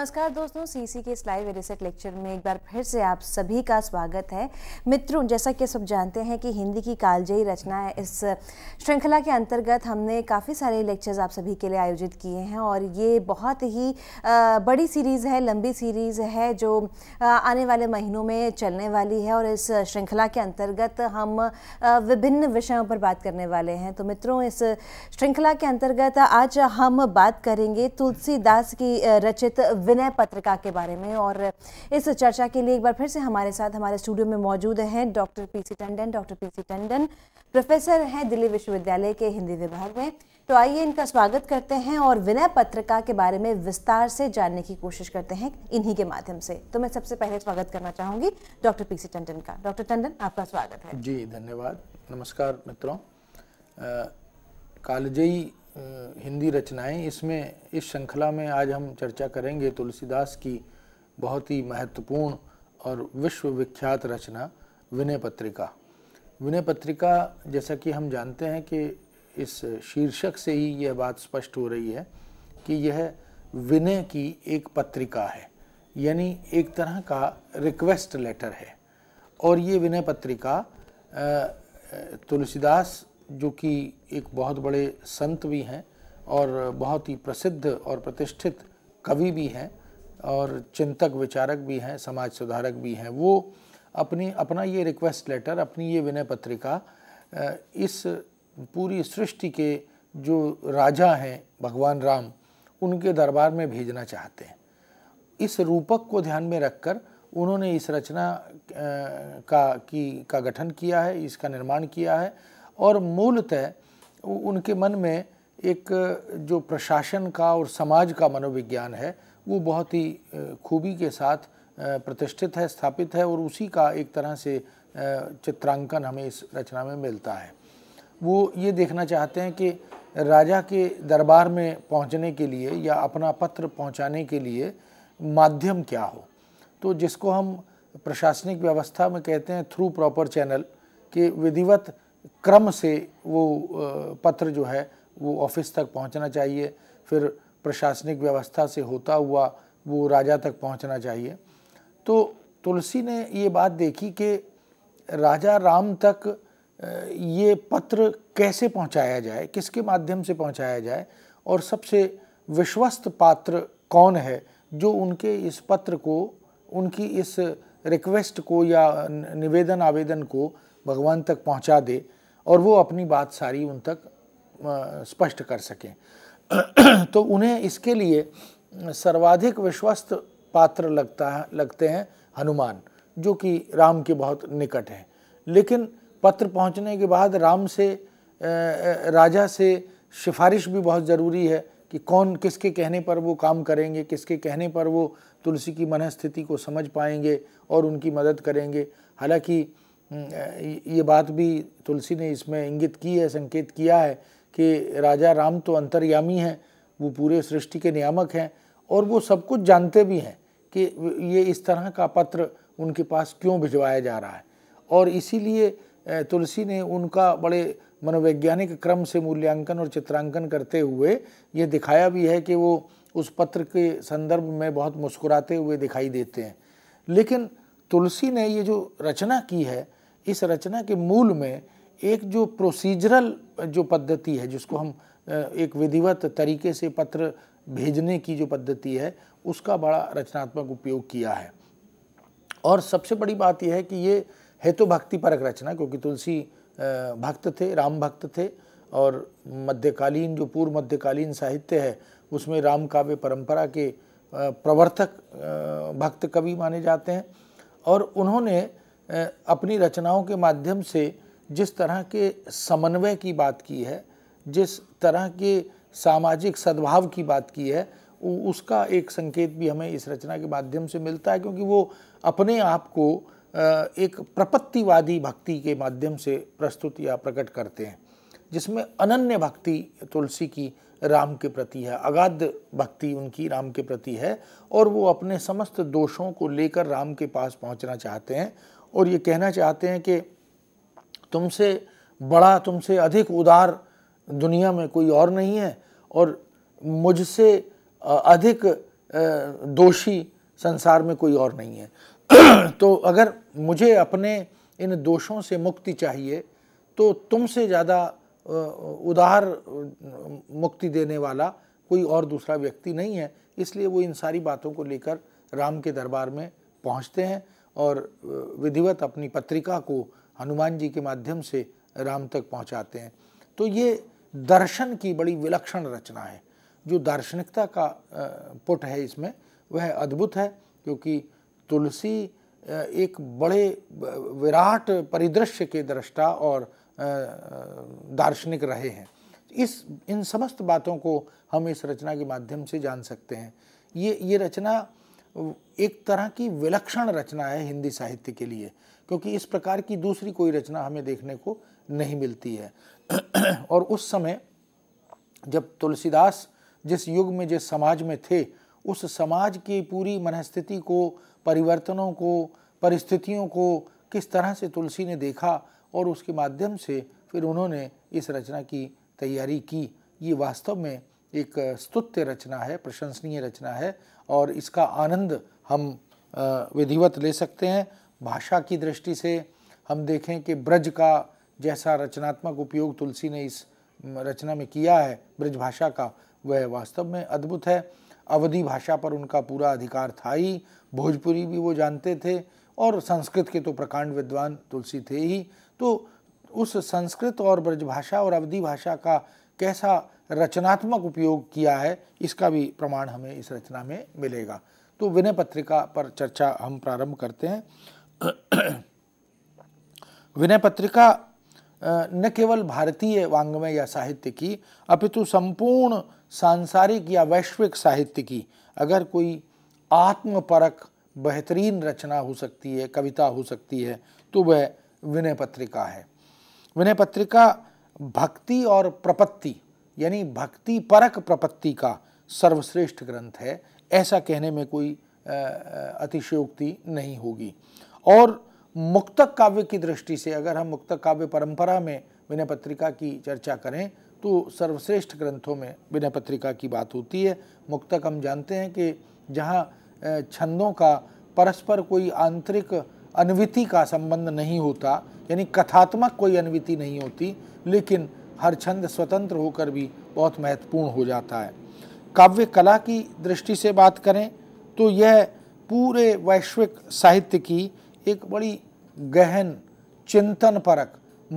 नमस्कार दोस्तों सीसी के इस लाइव रिसर्च लेक्चर में एक बार फिर से आप सभी का स्वागत है मित्रों जैसा कि सब जानते हैं कि हिंदी की कालजयी रचना है इस श्रृंखला के अंतर्गत हमने काफ़ी सारे लेक्चर्स आप सभी के लिए आयोजित किए हैं और ये बहुत ही बड़ी सीरीज़ है लंबी सीरीज़ है जो आने वाले महीनों में चलने वाली है और इस श्रृंखला के अंतर्गत हम विभिन्न विषयों पर बात करने वाले हैं तो मित्रों इस श्रृंखला के अंतर्गत आज हम बात करेंगे तुलसीदास की रचित विनय पत्रिका के बारे में और इस चर्चा के लिए एक बार फिर से हमारे साथ हमारे स्टूडियो में मौजूद हैं doctor P C Tandon doctor P C Tandon professor हैं दिल्ली विश्वविद्यालय के हिंदी विभाग में तो आइए इनका स्वागत करते हैं और विनय पत्रिका के बारे में विस्तार से जानने की कोशिश करते हैं इन्हीं के माध्यम से तो मैं सबसे पहले स्वागत करना चाहूँगी डॉक्टर पी सी टंडन का डॉक्टर टंडन आपका स्वागत है जी धन्यवाद नमस्कार मित्रों कालजयी हिंदी रचनाएं इसमें इस श्रृंखला में आज हम चर्चा करेंगे तुलसीदास की बहुत ही महत्वपूर्ण और विश्वविख्यात रचना विनय पत्रिका विनय पत्रिका जैसा कि हम जानते हैं कि इस शीर्षक से ही यह बात स्पष्ट हो रही है कि यह विनय की एक पत्रिका है यानी एक तरह का रिक्वेस्ट लेटर है और ये विनय पत्रिका तुलसीदास जो कि एक बहुत बड़े संत भी हैं और बहुत ही प्रसिद्ध और प्रतिष्ठित कवि भी हैं और चिंतक विचारक भी हैं समाज सुधारक भी हैं वो अपनी अपना ये रिक्वेस्ट लेटर अपनी ये विनय पत्रिका इस पूरी सृष्टि के जो राजा हैं भगवान राम उनके दरबार में भेजना चाहते हैं इस रूपक को ध्यान में रखकर उन्होंने इस रचना का की का गठन किया है इसका निर्माण किया है और मूलतः उनके मन में एक जो प्रशासन का और समाज का मनोविज्ञान है वो बहुत ही खूबी के साथ प्रतिष्ठित है स्थापित है और उसी का एक तरह से चित्रांकन हमें इस रचना में मिलता है वो ये देखना चाहते हैं कि राजा के दरबार में पहुंचने के लिए या अपना पत्र पहुंचाने के लिए माध्यम क्या हो तो जिसको हम प्रशासनिक व्यवस्था में कहते हैं थ्रू प्रॉपर चैनल कि विधिवत क्रम से वो पत्र जो है वो ऑफिस तक पहुंचना चाहिए फिर प्रशासनिक व्यवस्था से होता हुआ वो राजा तक पहुंचना चाहिए तो तुलसी ने ये बात देखी कि राजा राम तक ये पत्र कैसे पहुंचाया जाए किसके माध्यम से पहुंचाया जाए और सबसे विश्वस्त पात्र कौन है जो उनके इस पत्र को उनकी इस रिक्वेस्ट को या निवेदन आवेदन को भगवान तक पहुंचा दे और वो अपनी बात सारी उन तक स्पष्ट कर सकें तो उन्हें इसके लिए सर्वाधिक विश्वस्त पात्र लगता है लगते हैं हनुमान जो कि राम के बहुत निकट हैं लेकिन पत्र पहुंचने के बाद राम से राजा से सिफारिश भी बहुत ज़रूरी है कि कौन किसके कहने पर वो काम करेंगे किसके कहने पर वो तुलसी की मनस्थिति को समझ पाएंगे और उनकी मदद करेंगे हालांकि हम्म, ये बात भी तुलसी ने इसमें इंगित की है संकेत किया है कि राजा राम तो अंतर्यामी हैं वो पूरे सृष्टि के नियामक हैं और वो सब कुछ जानते भी हैं कि ये इस तरह का पत्र उनके पास क्यों भिजवाया जा रहा है और इसीलिए तुलसी ने उनका बड़े मनोवैज्ञानिक क्रम से मूल्यांकन और चित्रांकन करते हुए ये दिखाया भी है कि वो उस पत्र के संदर्भ में बहुत मुस्कुराते हुए दिखाई देते हैं लेकिन तुलसी ने ये जो रचना की है इस रचना के मूल में एक जो प्रोसीजरल जो पद्धति है जिसको हम एक विधिवत तरीके से पत्र भेजने की जो पद्धति है उसका बड़ा रचनात्मक उपयोग किया है और सबसे बड़ी बात यह है कि ये हेतु भक्ति परक रचना क्योंकि तुलसी भक्त थे राम भक्त थे और मध्यकालीन जो पूर्व मध्यकालीन साहित्य है उसमें राम काव्य परंपरा के प्रवर्तक भक्त कवि माने जाते हैं और उन्होंने अपनी रचनाओं के माध्यम से जिस तरह के समन्वय की बात की है जिस तरह के सामाजिक सद्भाव की बात की है उसका एक संकेत भी हमें इस रचना के माध्यम से मिलता है क्योंकि वो अपने आप को एक प्रपत्तिवादी भक्ति के माध्यम से प्रस्तुत या प्रकट करते हैं जिसमें अनन्य भक्ति तुलसी की राम के प्रति है अगाध भक्ति उनकी राम के प्रति है और वो अपने समस्त दोषों को लेकर राम के पास पहुंचना चाहते हैं और ये कहना चाहते हैं कि तुमसे बड़ा तुमसे अधिक उदार दुनिया में कोई और नहीं है और मुझसे अधिक दोषी संसार में कोई और नहीं है तो अगर मुझे अपने इन दोषों से मुक्ति चाहिए तो तुमसे ज़्यादा उदार मुक्ति देने वाला कोई और दूसरा व्यक्ति नहीं है इसलिए वो इन सारी बातों को लेकर राम के दरबार में पहुँचते हैं और विधिवत अपनी पत्रिका को हनुमान जी के माध्यम से राम तक पहुंचाते हैं तो ये दर्शन की बड़ी विलक्षण रचना है जो दार्शनिकता का पुट है इसमें वह अद्भुत है क्योंकि तुलसी एक बड़े विराट परिदृश्य के दृष्टा और दार्शनिक रहे हैं इस इन समस्त बातों को हम इस रचना के माध्यम से जान सकते हैं ये ये रचना एक तरह की विलक्षण रचना है हिंदी साहित्य के लिए क्योंकि इस प्रकार की दूसरी कोई रचना हमें देखने को नहीं मिलती है और उस समय जब तुलसीदास जिस युग में जिस समाज में थे उस समाज की पूरी मनस्थिति को परिवर्तनों को परिस्थितियों को किस तरह से तुलसी ने देखा और उसके माध्यम से फिर उन्होंने इस रचना की तैयारी की ये वास्तव में एक स्तुत्य रचना है प्रशंसनीय रचना है और इसका आनंद हम विधिवत ले सकते हैं भाषा की दृष्टि से हम देखें कि ब्रज का जैसा रचनात्मक उपयोग तुलसी ने इस रचना में किया है ब्रज भाषा का वह वास्तव में अद्भुत है अवधि भाषा पर उनका पूरा अधिकार था ही भोजपुरी भी वो जानते थे और संस्कृत के तो प्रकांड विद्वान तुलसी थे ही तो उस संस्कृत और ब्रजभाषा और अवधि भाषा का कैसा रचनात्मक उपयोग किया है इसका भी प्रमाण हमें इस रचना में मिलेगा तो विनय पत्रिका पर चर्चा हम प्रारंभ करते हैं विनय पत्रिका न केवल भारतीय वांग्मय या साहित्य की अपितु संपूर्ण सांसारिक या वैश्विक साहित्य की अगर कोई आत्मपरक बेहतरीन रचना हो सकती है कविता हो सकती है तो वह विनय पत्रिका है विनय पत्रिका भक्ति और प्रपत्ति यानी भक्ति परक प्रपत्ति का सर्वश्रेष्ठ ग्रंथ है ऐसा कहने में कोई अतिशयोक्ति नहीं होगी और मुक्तक काव्य की दृष्टि से अगर हम मुक्तक काव्य परंपरा में विनय पत्रिका की चर्चा करें तो सर्वश्रेष्ठ ग्रंथों में विनय पत्रिका की बात होती है मुक्तक हम जानते हैं कि जहाँ छंदों का परस्पर कोई आंतरिक अनविति का संबंध नहीं होता यानी कथात्मक कोई अनविति नहीं होती लेकिन हर छंद स्वतंत्र होकर भी बहुत महत्वपूर्ण हो जाता है काव्य कला की दृष्टि से बात करें तो यह पूरे वैश्विक साहित्य की एक बड़ी गहन चिंतन परक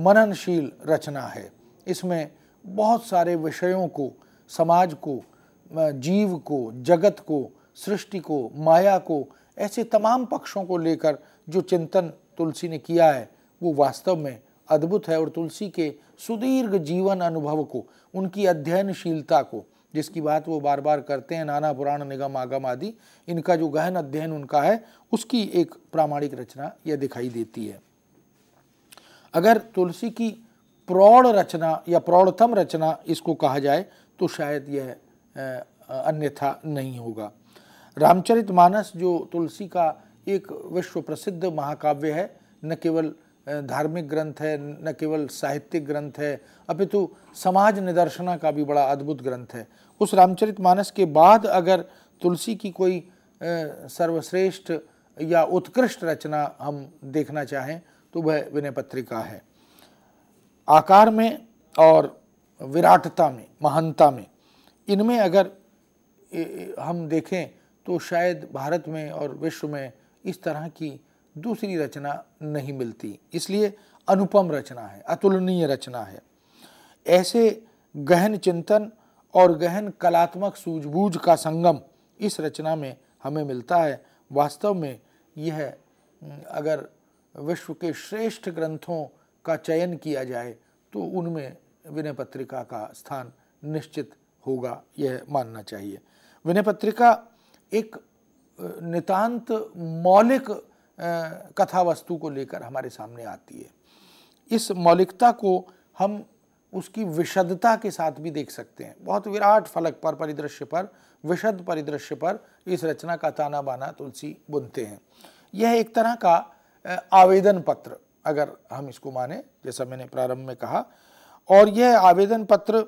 मननशील रचना है इसमें बहुत सारे विषयों को समाज को जीव को जगत को सृष्टि को माया को ऐसे तमाम पक्षों को लेकर जो चिंतन तुलसी ने किया है वो वास्तव में अद्भुत है और तुलसी के सुदीर्घ जीवन अनुभव को उनकी अध्ययनशीलता को जिसकी बात वो बार बार करते हैं नाना पुराण निगम आगम आदि इनका जो गहन अध्ययन उनका है उसकी एक प्रामाणिक रचना यह दिखाई देती है अगर तुलसी की प्रौढ़ रचना या प्रौढ़तम रचना इसको कहा जाए तो शायद यह अन्यथा नहीं होगा रामचरितमानस जो तुलसी का एक विश्व प्रसिद्ध महाकाव्य है न केवल धार्मिक ग्रंथ है न केवल साहित्यिक ग्रंथ है अपितु समाज निदर्शना का भी बड़ा अद्भुत ग्रंथ है उस रामचरित मानस के बाद अगर तुलसी की कोई सर्वश्रेष्ठ या उत्कृष्ट रचना हम देखना चाहें तो वह विनय पत्रिका है आकार में और विराटता में महानता में इनमें अगर हम देखें तो शायद भारत में और विश्व में इस तरह की दूसरी रचना नहीं मिलती इसलिए अनुपम रचना है अतुलनीय रचना है ऐसे गहन चिंतन और गहन कलात्मक सूझबूझ का संगम इस रचना में हमें मिलता है वास्तव में यह अगर विश्व के श्रेष्ठ ग्रंथों का चयन किया जाए तो उनमें विनय पत्रिका का स्थान निश्चित होगा यह मानना चाहिए विनय पत्रिका एक नितांत मौलिक कथा वस्तु को लेकर हमारे सामने आती है इस मौलिकता को हम उसकी विशदता के साथ भी देख सकते हैं बहुत विराट फलक पर परिदृश्य पर विशद परिदृश्य पर इस रचना का ताना बाना तुलसी बुनते हैं यह एक तरह का आवेदन पत्र अगर हम इसको माने जैसा मैंने प्रारंभ में कहा और यह आवेदन पत्र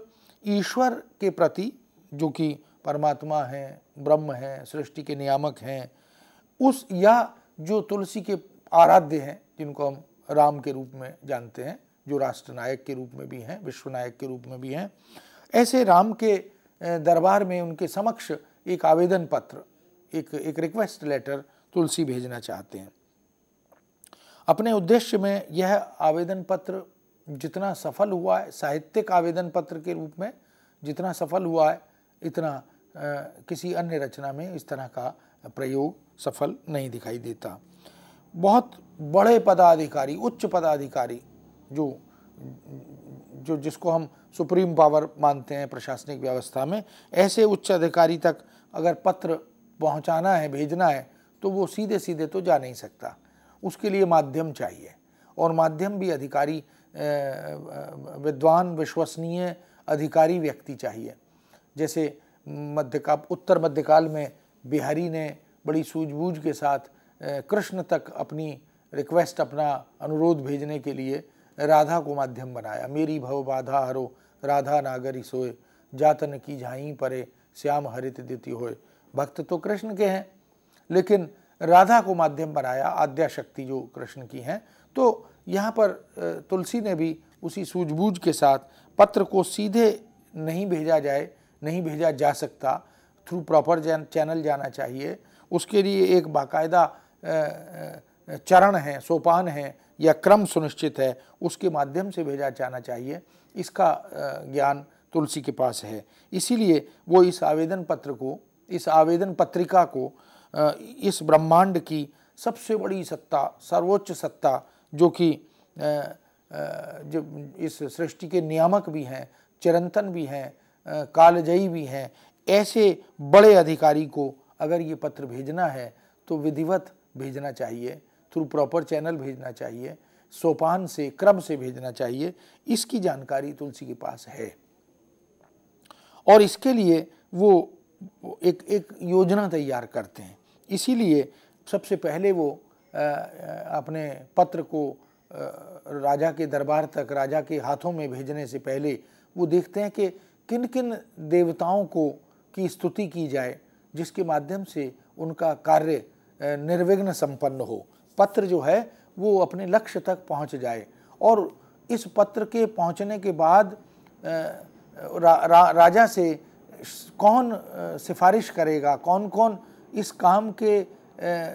ईश्वर के प्रति जो कि परमात्मा हैं ब्रह्म हैं सृष्टि के नियामक हैं उस या जो तुलसी के आराध्य हैं जिनको हम राम के रूप में जानते हैं जो राष्ट्रनायक के रूप में भी हैं विश्वनायक के रूप में भी हैं ऐसे राम के दरबार में उनके समक्ष एक आवेदन पत्र एक एक रिक्वेस्ट लेटर तुलसी भेजना चाहते हैं अपने उद्देश्य में यह आवेदन पत्र जितना सफल हुआ है साहित्यिक आवेदन पत्र के रूप में जितना सफल हुआ है इतना आ, किसी अन्य रचना में इस तरह का प्रयोग सफल नहीं दिखाई देता बहुत बड़े पदाधिकारी उच्च पदाधिकारी जो जो जिसको हम सुप्रीम पावर मानते हैं प्रशासनिक व्यवस्था में ऐसे उच्च अधिकारी तक अगर पत्र पहुंचाना है भेजना है तो वो सीधे सीधे तो जा नहीं सकता उसके लिए माध्यम चाहिए और माध्यम भी अधिकारी विद्वान विश्वसनीय अधिकारी व्यक्ति चाहिए जैसे मध्यकाल उत्तर मध्यकाल में बिहारी ने बड़ी सूझबूझ के साथ कृष्ण तक अपनी रिक्वेस्ट अपना अनुरोध भेजने के लिए राधा को माध्यम बनाया मेरी भव बाधा हरो राधा नागरी सोए जातन की झाई परे श्याम हरित द्युति होए भक्त तो कृष्ण के हैं लेकिन राधा को माध्यम बनाया आद्या शक्ति जो कृष्ण की हैं तो यहाँ पर तुलसी ने भी उसी सूझबूझ के साथ पत्र को सीधे नहीं भेजा जाए नहीं भेजा जा सकता थ्रू प्रॉपर चैनल जाना चाहिए उसके लिए एक बाकायदा चरण है सोपान है या क्रम सुनिश्चित है उसके माध्यम से भेजा जाना चाहिए इसका ज्ञान तुलसी के पास है इसीलिए वो इस आवेदन पत्र को इस आवेदन पत्रिका को इस ब्रह्मांड की सबसे बड़ी सत्ता सर्वोच्च सत्ता जो कि जो इस सृष्टि के नियामक भी हैं चिरंतन भी हैं कालजयी भी हैं ऐसे बड़े अधिकारी को अगर ये पत्र भेजना है तो विधिवत भेजना चाहिए थ्रू प्रॉपर चैनल भेजना चाहिए सोपान से क्रम से भेजना चाहिए इसकी जानकारी तुलसी के पास है और इसके लिए वो एक एक योजना तैयार करते हैं इसीलिए सबसे पहले वो अपने पत्र को राजा के दरबार तक राजा के हाथों में भेजने से पहले वो देखते हैं कि किन किन देवताओं को की स्तुति की जाए जिसके माध्यम से उनका कार्य निर्विघ्न संपन्न हो पत्र जो है वो अपने लक्ष्य तक पहुंच जाए और इस पत्र के पहुंचने के बाद रा, रा, राजा से कौन सिफारिश करेगा कौन कौन इस काम के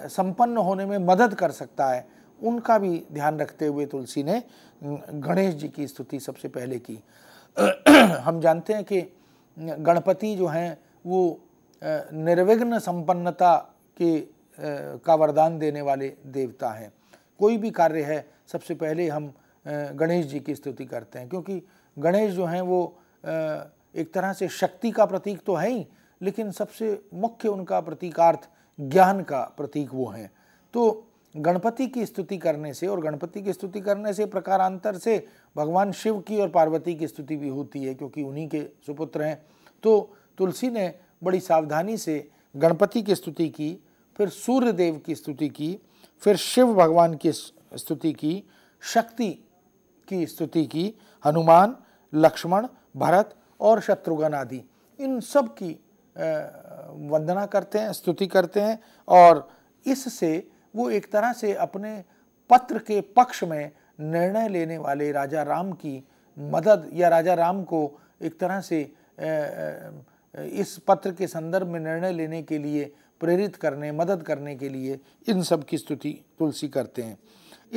संपन्न होने में मदद कर सकता है उनका भी ध्यान रखते हुए तुलसी ने गणेश जी की स्तुति सबसे पहले की हम जानते हैं कि गणपति जो हैं वो निर्विघ्न संपन्नता के का वरदान देने वाले देवता हैं कोई भी कार्य है सबसे पहले हम गणेश जी की स्तुति करते हैं क्योंकि गणेश जो हैं वो एक तरह से शक्ति का प्रतीक तो है ही लेकिन सबसे मुख्य उनका प्रतीकार्थ ज्ञान का प्रतीक वो हैं तो गणपति की स्तुति करने से और गणपति की स्तुति करने से प्रकारांतर से भगवान शिव की और पार्वती की स्तुति भी होती है क्योंकि उन्हीं के सुपुत्र हैं तो तुलसी ने बड़ी सावधानी से गणपति की स्तुति की फिर सूर्य देव की स्तुति की फिर शिव भगवान की स्तुति की शक्ति की स्तुति की हनुमान लक्ष्मण भरत और शत्रुघ्न आदि इन सब की वंदना करते हैं स्तुति करते हैं और इससे वो एक तरह से अपने पत्र के पक्ष में निर्णय लेने वाले राजा राम की मदद या राजा राम को एक तरह से इस पत्र के संदर्भ में निर्णय लेने के लिए प्रेरित करने मदद करने के लिए इन सब की स्तुति तुलसी करते हैं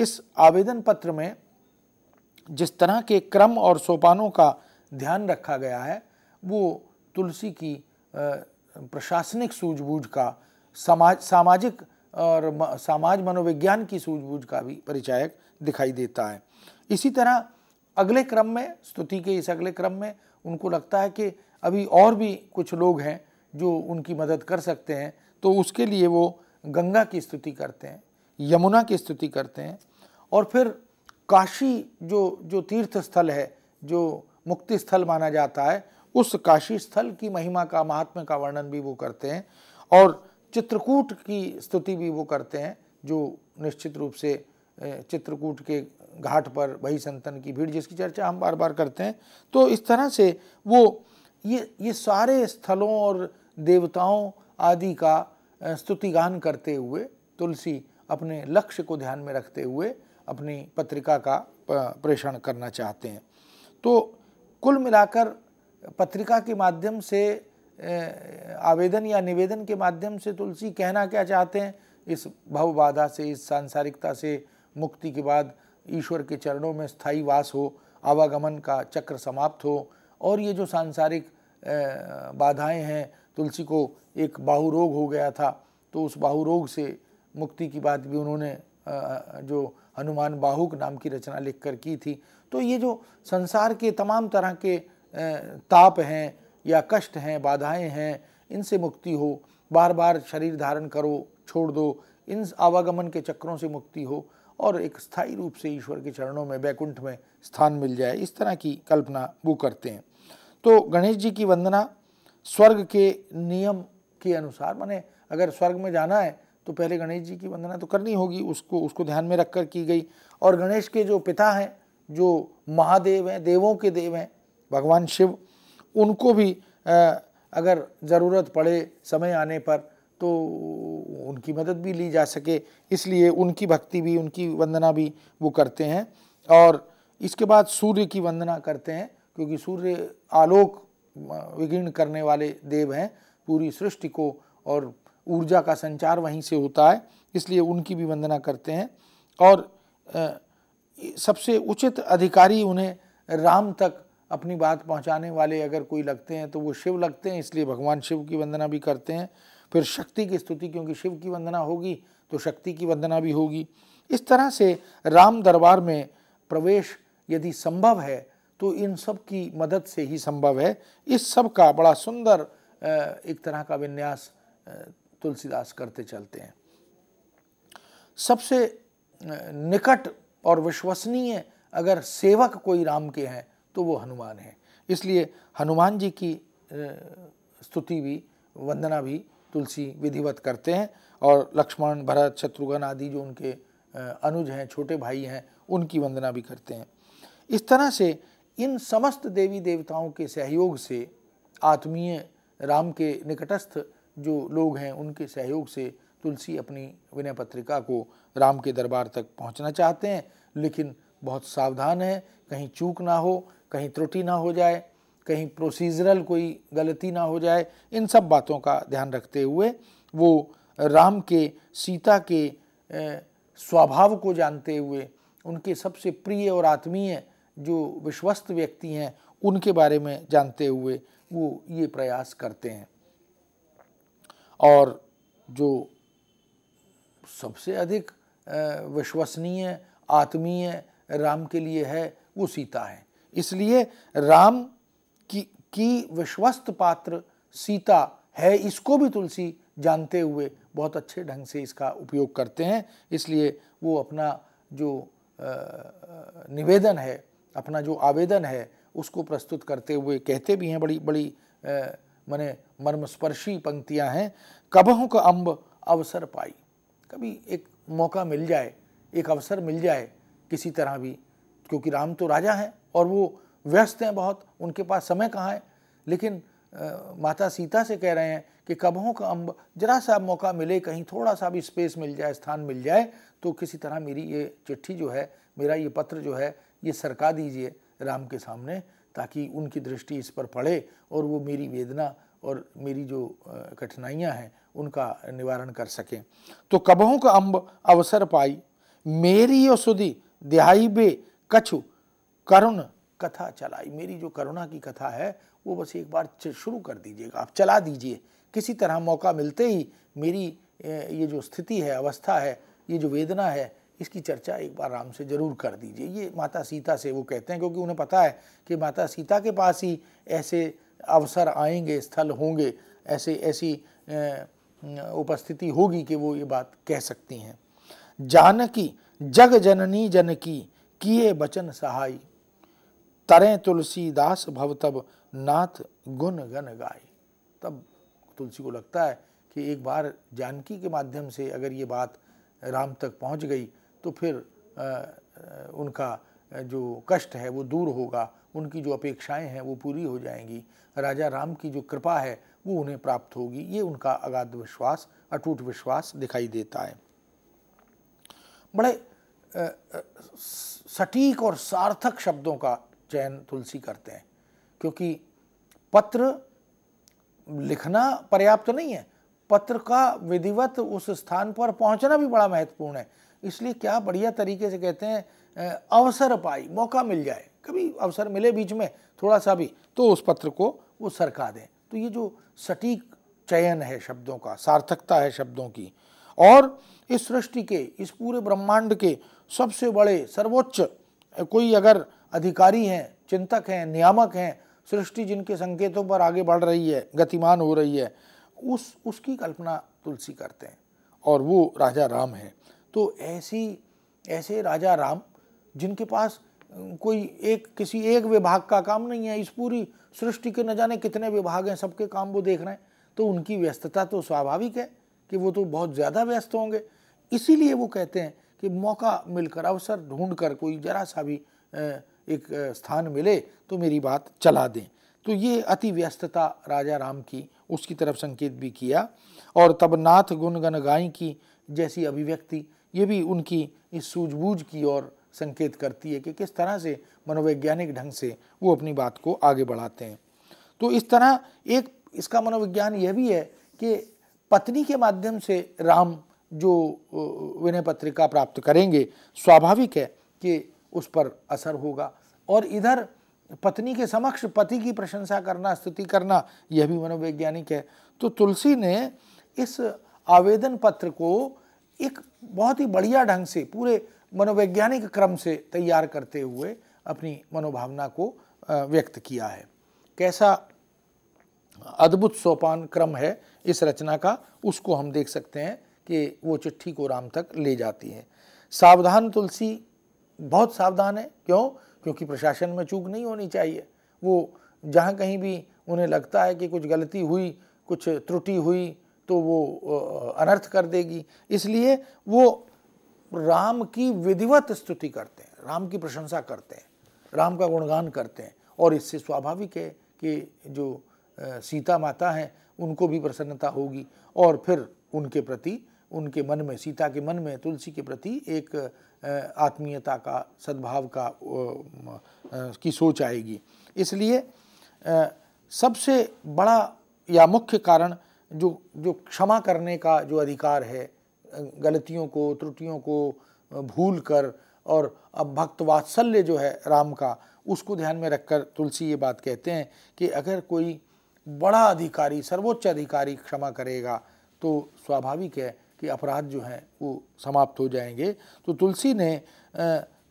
इस आवेदन पत्र में जिस तरह के क्रम और सोपानों का ध्यान रखा गया है वो तुलसी की प्रशासनिक सूझबूझ का समाज सामाजिक और समाज मनोविज्ञान की सूझबूझ का भी परिचायक दिखाई देता है इसी तरह अगले क्रम में स्तुति के इस अगले क्रम में उनको लगता है कि अभी और भी कुछ लोग हैं जो उनकी मदद कर सकते हैं तो उसके लिए वो गंगा की स्तुति करते हैं यमुना की स्तुति करते हैं और फिर काशी जो जो तीर्थ स्थल है जो मुक्ति स्थल माना जाता है उस काशी स्थल की महिमा का महात्म्य का वर्णन भी वो करते हैं और चित्रकूट की स्तुति भी वो करते हैं जो निश्चित रूप से चित्रकूट के घाट पर वही संतन की भीड़ जिसकी चर्चा हम बार बार करते हैं तो इस तरह से वो ये ये सारे स्थलों और देवताओं आदि का स्तुतिगान करते हुए तुलसी अपने लक्ष्य को ध्यान में रखते हुए अपनी पत्रिका का प्रेषण करना चाहते हैं तो कुल मिलाकर पत्रिका के माध्यम से आवेदन या निवेदन के माध्यम से तुलसी कहना क्या चाहते हैं इस भवबाधा से इस सांसारिकता से मुक्ति के बाद ईश्वर के चरणों में स्थायी वास हो आवागमन का चक्र समाप्त हो और ये जो सांसारिक बाधाएं हैं तुलसी को एक बाहु रोग हो गया था तो उस बाहु रोग से मुक्ति की बात भी उन्होंने जो हनुमान बाहुक नाम की रचना लिख कर की थी तो ये जो संसार के तमाम तरह के ताप हैं या कष्ट हैं बाधाएं हैं इनसे मुक्ति हो बार बार शरीर धारण करो छोड़ दो इन आवागमन के चक्रों से मुक्ति हो और एक स्थायी रूप से ईश्वर के चरणों में वैकुंठ में स्थान मिल जाए इस तरह की कल्पना वो करते हैं तो गणेश जी की वंदना स्वर्ग के नियम के अनुसार माने अगर स्वर्ग में जाना है तो पहले गणेश जी की वंदना तो करनी होगी उसको उसको ध्यान में रखकर की गई और गणेश के जो पिता हैं जो महादेव हैं देवों के देव हैं भगवान शिव उनको भी अगर ज़रूरत पड़े समय आने पर तो उनकी मदद भी ली जा सके इसलिए उनकी भक्ति भी उनकी वंदना भी वो करते हैं और इसके बाद सूर्य की वंदना करते हैं क्योंकि सूर्य आलोक विघीर्ण करने वाले देव हैं पूरी सृष्टि को और ऊर्जा का संचार वहीं से होता है इसलिए उनकी भी वंदना करते हैं और सबसे उचित अधिकारी उन्हें राम तक अपनी बात पहुंचाने वाले अगर कोई लगते हैं तो वो शिव लगते हैं इसलिए भगवान शिव की वंदना भी करते हैं फिर शक्ति की स्तुति क्योंकि शिव की वंदना होगी तो शक्ति की वंदना भी होगी इस तरह से राम दरबार में प्रवेश यदि संभव है तो इन सब की मदद से ही संभव है इस सब का बड़ा सुंदर एक तरह का विन्यास तुलसीदास करते चलते हैं सबसे निकट और विश्वसनीय अगर सेवक कोई राम के हैं तो वो हनुमान हैं इसलिए हनुमान जी की स्तुति भी वंदना भी तुलसी विधिवत करते हैं और लक्ष्मण भरत शत्रुघ्न आदि जो उनके अनुज हैं छोटे भाई हैं उनकी वंदना भी करते हैं इस तरह से इन समस्त देवी देवताओं के सहयोग से आत्मीय राम के निकटस्थ जो लोग हैं उनके सहयोग से तुलसी अपनी विनय पत्रिका को राम के दरबार तक पहुंचना चाहते हैं लेकिन बहुत सावधान है कहीं चूक ना हो कहीं त्रुटि ना हो जाए कहीं प्रोसीजरल कोई गलती ना हो जाए इन सब बातों का ध्यान रखते हुए वो राम के सीता के स्वभाव को जानते हुए उनके सबसे प्रिय और आत्मीय जो विश्वस्त व्यक्ति हैं उनके बारे में जानते हुए वो ये प्रयास करते हैं और जो सबसे अधिक विश्वसनीय आत्मीय राम के लिए है वो सीता है इसलिए राम की, विश्वस्त पात्र सीता है इसको भी तुलसी जानते हुए बहुत अच्छे ढंग से इसका उपयोग करते हैं इसलिए वो अपना जो निवेदन है अपना जो आवेदन है उसको प्रस्तुत करते हुए कहते भी हैं बड़ी बड़ी मैंने मर्मस्पर्शी पंक्तियां हैं कबहों का अम्ब अवसर पाई कभी एक मौका मिल जाए एक अवसर मिल जाए किसी तरह भी क्योंकि राम तो राजा हैं और वो व्यस्त हैं बहुत उनके पास समय कहाँ है लेकिन आ, माता सीता से कह रहे हैं कि कबहों का अम्ब जरा सा मौका मिले कहीं थोड़ा सा भी स्पेस मिल जाए स्थान मिल जाए तो किसी तरह मेरी ये चिट्ठी जो है मेरा ये पत्र जो है ये सरका दीजिए राम के सामने ताकि उनकी दृष्टि इस पर पड़े और वो मेरी वेदना और मेरी जो कठिनाइयाँ हैं उनका निवारण कर सकें तो कबहों का अम्ब अवसर पाई मेरी यो सुधी दिहाई बे कछु करुण कथा चलाई मेरी जो करुणा की कथा है वो बस एक बार शुरू कर दीजिएगा आप चला दीजिए किसी तरह मौका मिलते ही मेरी ये जो स्थिति है अवस्था है ये जो वेदना है इसकी चर्चा एक बार राम से ज़रूर कर दीजिए ये माता सीता से वो कहते हैं क्योंकि उन्हें पता है कि माता सीता के पास ही ऐसे अवसर आएंगे स्थल होंगे ऐसे ऐसी उपस्थिति होगी कि वो ये बात कह सकती हैं जानकी जग जननी जनकी किए बचन सहाय तरें तुलसीदास तब नाथ गुन गन गाय तब तुलसी को लगता है कि एक बार जानकी के माध्यम से अगर ये बात राम तक पहुंच गई तो फिर उनका जो कष्ट है वो दूर होगा उनकी जो अपेक्षाएं हैं वो पूरी हो जाएंगी राजा राम की जो कृपा है वो उन्हें प्राप्त होगी ये उनका अगाध विश्वास अटूट विश्वास दिखाई देता है बड़े सटीक और सार्थक शब्दों का चयन तुलसी करते हैं क्योंकि पत्र लिखना पर्याप्त तो नहीं है पत्र का विधिवत उस स्थान पर पहुंचना भी बड़ा महत्वपूर्ण है इसलिए क्या बढ़िया तरीके से कहते हैं अवसर पाई मौका मिल जाए कभी अवसर मिले बीच में थोड़ा सा भी तो उस पत्र को वो सरका दें तो ये जो सटीक चयन है शब्दों का सार्थकता है शब्दों की और इस सृष्टि के इस पूरे ब्रह्मांड के सबसे बड़े सर्वोच्च कोई अगर अधिकारी हैं चिंतक हैं नियामक हैं सृष्टि जिनके संकेतों पर आगे बढ़ रही है गतिमान हो रही है उस उसकी कल्पना तुलसी करते हैं और वो राजा राम हैं तो ऐसी ऐसे राजा राम जिनके पास कोई एक किसी एक विभाग का काम नहीं है इस पूरी सृष्टि के न जाने कितने विभाग हैं सबके काम वो देख रहे हैं तो उनकी व्यस्तता तो स्वाभाविक है कि वो तो बहुत ज़्यादा व्यस्त होंगे इसीलिए वो कहते हैं कि मौका मिलकर अवसर ढूंढ कर कोई जरा सा भी एक स्थान मिले तो मेरी बात चला दें तो ये अति व्यस्तता राजा राम की उसकी तरफ संकेत भी किया और तब नाथ गुनगन गाय की जैसी अभिव्यक्ति ये भी उनकी इस सूझबूझ की ओर संकेत करती है कि किस तरह से मनोवैज्ञानिक ढंग से वो अपनी बात को आगे बढ़ाते हैं तो इस तरह एक इसका मनोविज्ञान यह भी है कि पत्नी के माध्यम से राम जो विनय पत्रिका प्राप्त करेंगे स्वाभाविक है कि उस पर असर होगा और इधर पत्नी के समक्ष पति की प्रशंसा करना स्तुति करना यह भी मनोवैज्ञानिक है तो तुलसी ने इस आवेदन पत्र को एक बहुत ही बढ़िया ढंग से पूरे मनोवैज्ञानिक क्रम से तैयार करते हुए अपनी मनोभावना को व्यक्त किया है कैसा अद्भुत सोपान क्रम है इस रचना का उसको हम देख सकते हैं कि वो चिट्ठी को राम तक ले जाती है सावधान तुलसी बहुत सावधान है क्यों क्योंकि प्रशासन में चूक नहीं होनी चाहिए वो जहाँ कहीं भी उन्हें लगता है कि कुछ गलती हुई कुछ त्रुटि हुई तो वो अनर्थ कर देगी इसलिए वो राम की विधिवत स्तुति करते हैं राम की प्रशंसा करते हैं राम का गुणगान करते हैं और इससे स्वाभाविक है कि जो सीता माता हैं उनको भी प्रसन्नता होगी और फिर उनके प्रति उनके मन में सीता के मन में तुलसी के प्रति एक आत्मीयता का सद्भाव का की सोच आएगी इसलिए सबसे बड़ा या मुख्य कारण जो जो क्षमा करने का जो अधिकार है गलतियों को त्रुटियों को भूल कर और अब भक्त वात्सल्य जो है राम का उसको ध्यान में रखकर तुलसी ये बात कहते हैं कि अगर कोई बड़ा अधिकारी सर्वोच्च अधिकारी क्षमा करेगा तो स्वाभाविक है कि अपराध जो हैं वो समाप्त हो जाएंगे तो तुलसी ने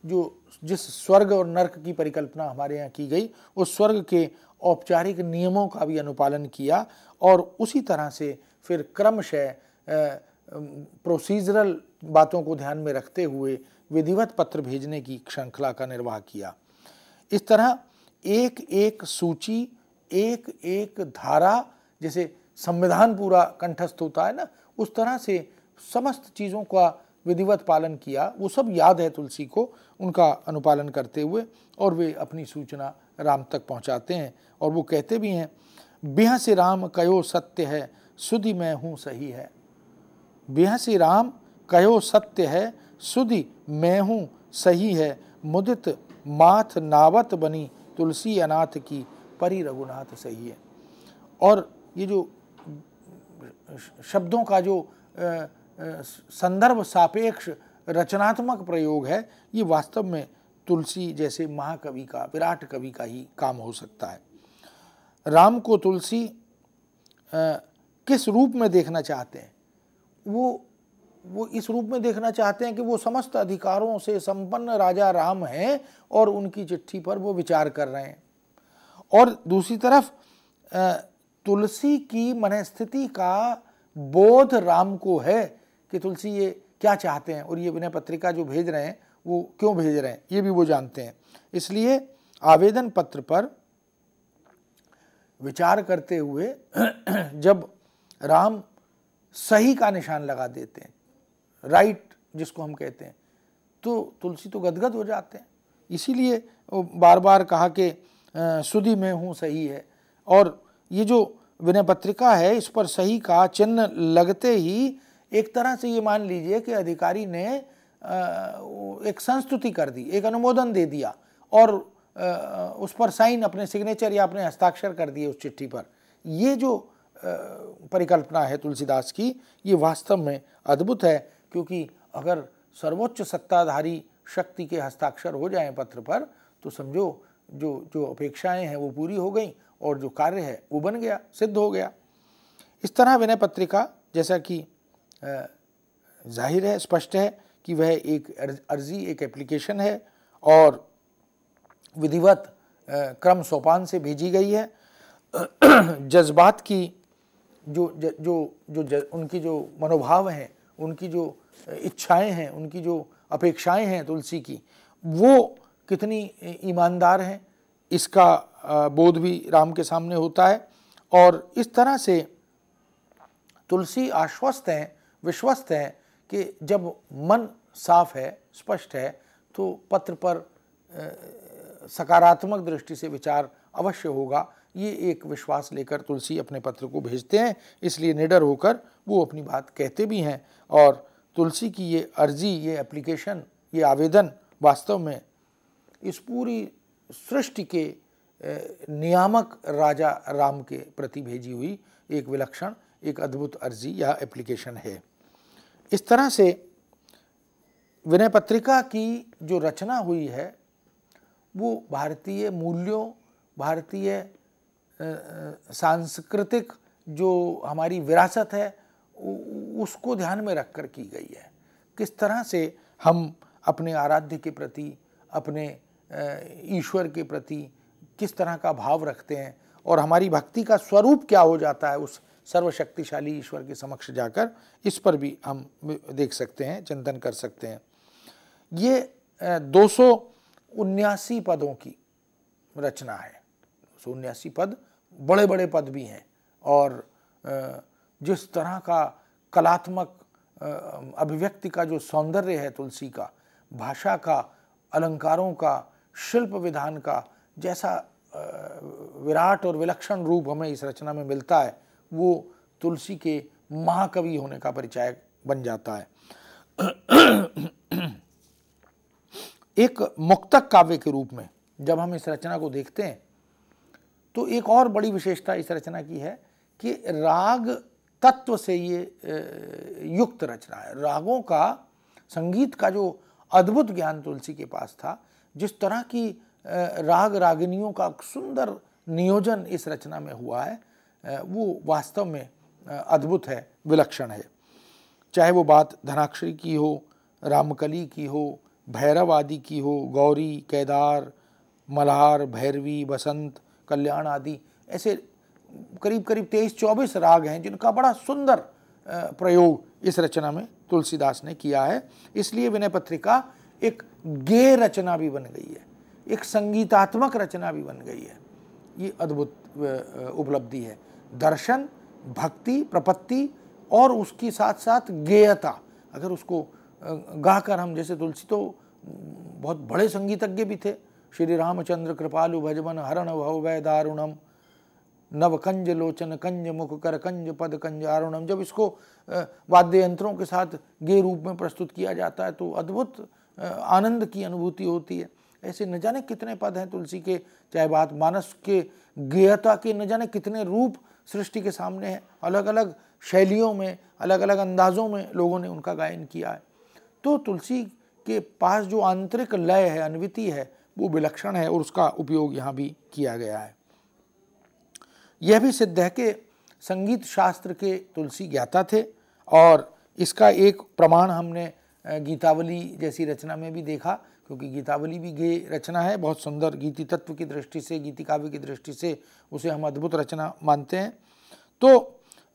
जो जिस स्वर्ग और नर्क की परिकल्पना हमारे यहाँ की गई उस स्वर्ग के औपचारिक नियमों का भी अनुपालन किया और उसी तरह से फिर क्रमशः प्रोसीजरल बातों को ध्यान में रखते हुए विधिवत पत्र भेजने की श्रृंखला का निर्वाह किया इस तरह एक एक सूची एक एक धारा जैसे संविधान पूरा कंठस्थ होता है ना उस तरह से समस्त चीज़ों का विधिवत पालन किया वो सब याद है तुलसी को उनका अनुपालन करते हुए और वे अपनी सूचना राम तक पहुंचाते हैं और वो कहते भी हैं बिह से राम कयो सत्य है सुधि मैं हूँ सही है बिह से राम कयो सत्य है सुधि मैं हूँ सही है मुदित माथ नावत बनी तुलसी अनाथ की परी रघुनाथ सही है और ये जो शब्दों का जो संदर्भ सापेक्ष रचनात्मक प्रयोग है ये वास्तव में तुलसी जैसे महाकवि का विराट कवि का ही काम हो सकता है राम को तुलसी आ, किस रूप में देखना चाहते हैं वो वो इस रूप में देखना चाहते हैं कि वो समस्त अधिकारों से संपन्न राजा राम हैं और उनकी चिट्ठी पर वो विचार कर रहे हैं और दूसरी तरफ तुलसी की मनस्थिति का बोध राम को है कि तुलसी ये क्या चाहते हैं और ये उन्हें पत्रिका जो भेज रहे हैं वो क्यों भेज रहे हैं ये भी वो जानते हैं इसलिए आवेदन पत्र पर विचार करते हुए जब राम सही का निशान लगा देते हैं राइट जिसको हम कहते हैं तो तुलसी तो गदगद हो जाते हैं इसीलिए बार बार कहा कि सुधी में हूँ सही है और ये जो विनय पत्रिका है इस पर सही का चिन्ह लगते ही एक तरह से ये मान लीजिए कि अधिकारी ने एक संस्तुति कर दी एक अनुमोदन दे दिया और उस पर साइन अपने सिग्नेचर या अपने हस्ताक्षर कर दिए उस चिट्ठी पर ये जो परिकल्पना है तुलसीदास की ये वास्तव में अद्भुत है क्योंकि अगर सर्वोच्च सत्ताधारी शक्ति के हस्ताक्षर हो जाएं पत्र पर तो समझो जो जो अपेक्षाएं हैं वो पूरी हो गई और जो कार्य है वो बन गया सिद्ध हो गया इस तरह विनय पत्रिका जैसा कि जाहिर है स्पष्ट है कि वह एक अर्जी एक एप्लीकेशन है और विधिवत क्रम सोपान से भेजी गई है जज्बात की जो ज, जो जो ज, उनकी जो मनोभाव हैं उनकी जो इच्छाएं हैं उनकी जो अपेक्षाएं हैं तुलसी की वो कितनी ईमानदार हैं इसका बोध भी राम के सामने होता है और इस तरह से तुलसी आश्वस्त हैं विश्वस्त हैं कि जब मन साफ है स्पष्ट है तो पत्र पर सकारात्मक दृष्टि से विचार अवश्य होगा ये एक विश्वास लेकर तुलसी अपने पत्र को भेजते हैं इसलिए निडर होकर वो अपनी बात कहते भी हैं और तुलसी की ये अर्जी ये एप्लीकेशन ये आवेदन वास्तव में इस पूरी सृष्टि के नियामक राजा राम के प्रति भेजी हुई एक विलक्षण एक अद्भुत अर्जी या एप्लीकेशन है इस तरह से विनय पत्रिका की जो रचना हुई है वो भारतीय मूल्यों भारतीय सांस्कृतिक जो हमारी विरासत है उसको ध्यान में रखकर की गई है किस तरह से हम अपने आराध्य के प्रति अपने ईश्वर के प्रति किस तरह का भाव रखते हैं और हमारी भक्ति का स्वरूप क्या हो जाता है उस सर्वशक्तिशाली ईश्वर के समक्ष जाकर इस पर भी हम देख सकते हैं चिंतन कर सकते हैं ये दो पदों की रचना है दो पद बड़े बड़े पद भी हैं और जिस तरह का कलात्मक अभिव्यक्ति का जो सौंदर्य है तुलसी का भाषा का अलंकारों का शिल्प विधान का जैसा विराट और विलक्षण रूप हमें इस रचना में मिलता है वो तुलसी के महाकवि होने का परिचय बन जाता है एक मुक्तक काव्य के रूप में जब हम इस रचना को देखते हैं तो एक और बड़ी विशेषता इस रचना की है कि राग तत्व से ये युक्त रचना है रागों का संगीत का जो अद्भुत ज्ञान तुलसी के पास था जिस तरह की राग रागिनियों का सुंदर नियोजन इस रचना में हुआ है वो वास्तव में अद्भुत है विलक्षण है चाहे वो बात धनाक्षरी की हो रामकली की हो भैरव आदि की हो गौरी केदार मल्हार भैरवी बसंत कल्याण आदि ऐसे करीब करीब तेईस चौबीस राग हैं जिनका बड़ा सुंदर प्रयोग इस रचना में तुलसीदास ने किया है इसलिए विनय पत्रिका एक गे रचना भी बन गई है एक संगीतात्मक रचना भी बन गई है ये अद्भुत उपलब्धि है दर्शन भक्ति प्रपत्ति और उसके साथ साथ गेयता अगर उसको गाकर हम जैसे तुलसी तो बहुत बड़े संगीतज्ञ भी थे श्री रामचंद्र कृपालु भजवन हरण वै दारुणम नव कंज लोचन कंज मुख कर कंज पद कंज आरुणम जब इसको वाद्य यंत्रों के साथ गे रूप में प्रस्तुत किया जाता है तो अद्भुत आनंद की अनुभूति होती है ऐसे न जाने कितने पद हैं तुलसी के चाहे बात मानस के गेयता के न जाने कितने रूप सृष्टि के सामने है अलग अलग शैलियों में अलग अलग अंदाज़ों में लोगों ने उनका गायन किया है तो तुलसी के पास जो आंतरिक लय है अनविति है वो विलक्षण है और उसका उपयोग यहाँ भी किया गया है यह भी सिद्ध है कि संगीत शास्त्र के तुलसी ज्ञाता थे और इसका एक प्रमाण हमने गीतावली जैसी रचना में भी देखा क्योंकि गीतावली भी गे रचना है बहुत सुंदर गीति तत्व की दृष्टि से गीति काव्य की दृष्टि से उसे हम अद्भुत रचना मानते हैं तो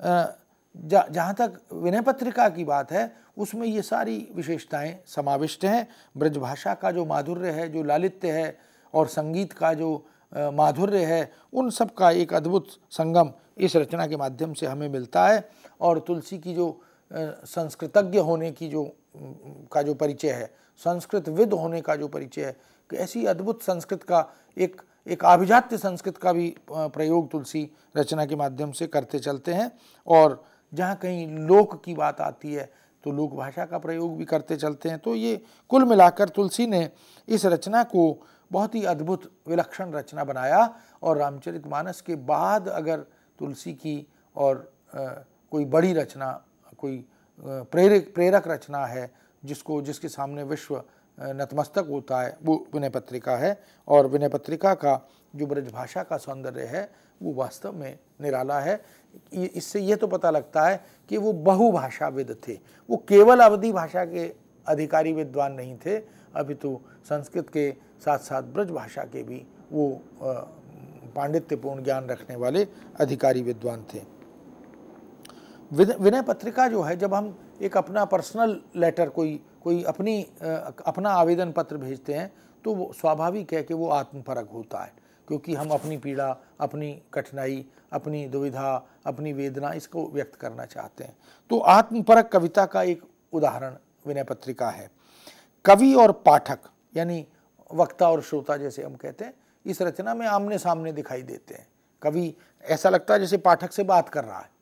जा, जहाँ तक विनय पत्रिका की बात है उसमें ये सारी विशेषताएं समाविष्ट हैं ब्रजभाषा का जो माधुर्य है जो लालित्य है और संगीत का जो माधुर्य है उन सब का एक अद्भुत संगम इस रचना के माध्यम से हमें मिलता है और तुलसी की जो संस्कृतज्ञ होने की जो का जो परिचय है संस्कृत विद होने का जो परिचय है कि ऐसी अद्भुत संस्कृत का एक एक आभिजात्य संस्कृत का भी प्रयोग तुलसी रचना के माध्यम से करते चलते हैं और जहाँ कहीं लोक की बात आती है तो लोक भाषा का प्रयोग भी करते चलते हैं तो ये कुल मिलाकर तुलसी ने इस रचना को बहुत ही अद्भुत विलक्षण रचना बनाया और रामचरितमानस के बाद अगर तुलसी की और आ, कोई बड़ी रचना कोई प्रेरक प्रेरक रचना है जिसको जिसके सामने विश्व नतमस्तक होता है वो विनय पत्रिका है और विनय पत्रिका का जो ब्रजभाषा का सौंदर्य है वो वास्तव में निराला है इससे ये तो पता लगता है कि वो बहुभाषाविद थे वो केवल अवधि भाषा के अधिकारी विद्वान नहीं थे अभी तो संस्कृत के साथ साथ ब्रज भाषा के भी वो पांडित्यपूर्ण ज्ञान रखने वाले अधिकारी विद्वान थे विनय पत्रिका जो है जब हम एक अपना पर्सनल लेटर कोई कोई अपनी अपना आवेदन पत्र भेजते हैं तो वो स्वाभाविक है कि वो आत्मपरक होता है क्योंकि हम अपनी पीड़ा अपनी कठिनाई अपनी दुविधा अपनी वेदना इसको व्यक्त करना चाहते हैं तो आत्मपरक कविता का एक उदाहरण विनय पत्रिका है कवि और पाठक यानी वक्ता और श्रोता जैसे हम कहते हैं इस रचना में आमने सामने दिखाई देते हैं कवि ऐसा लगता है जैसे पाठक से बात कर रहा है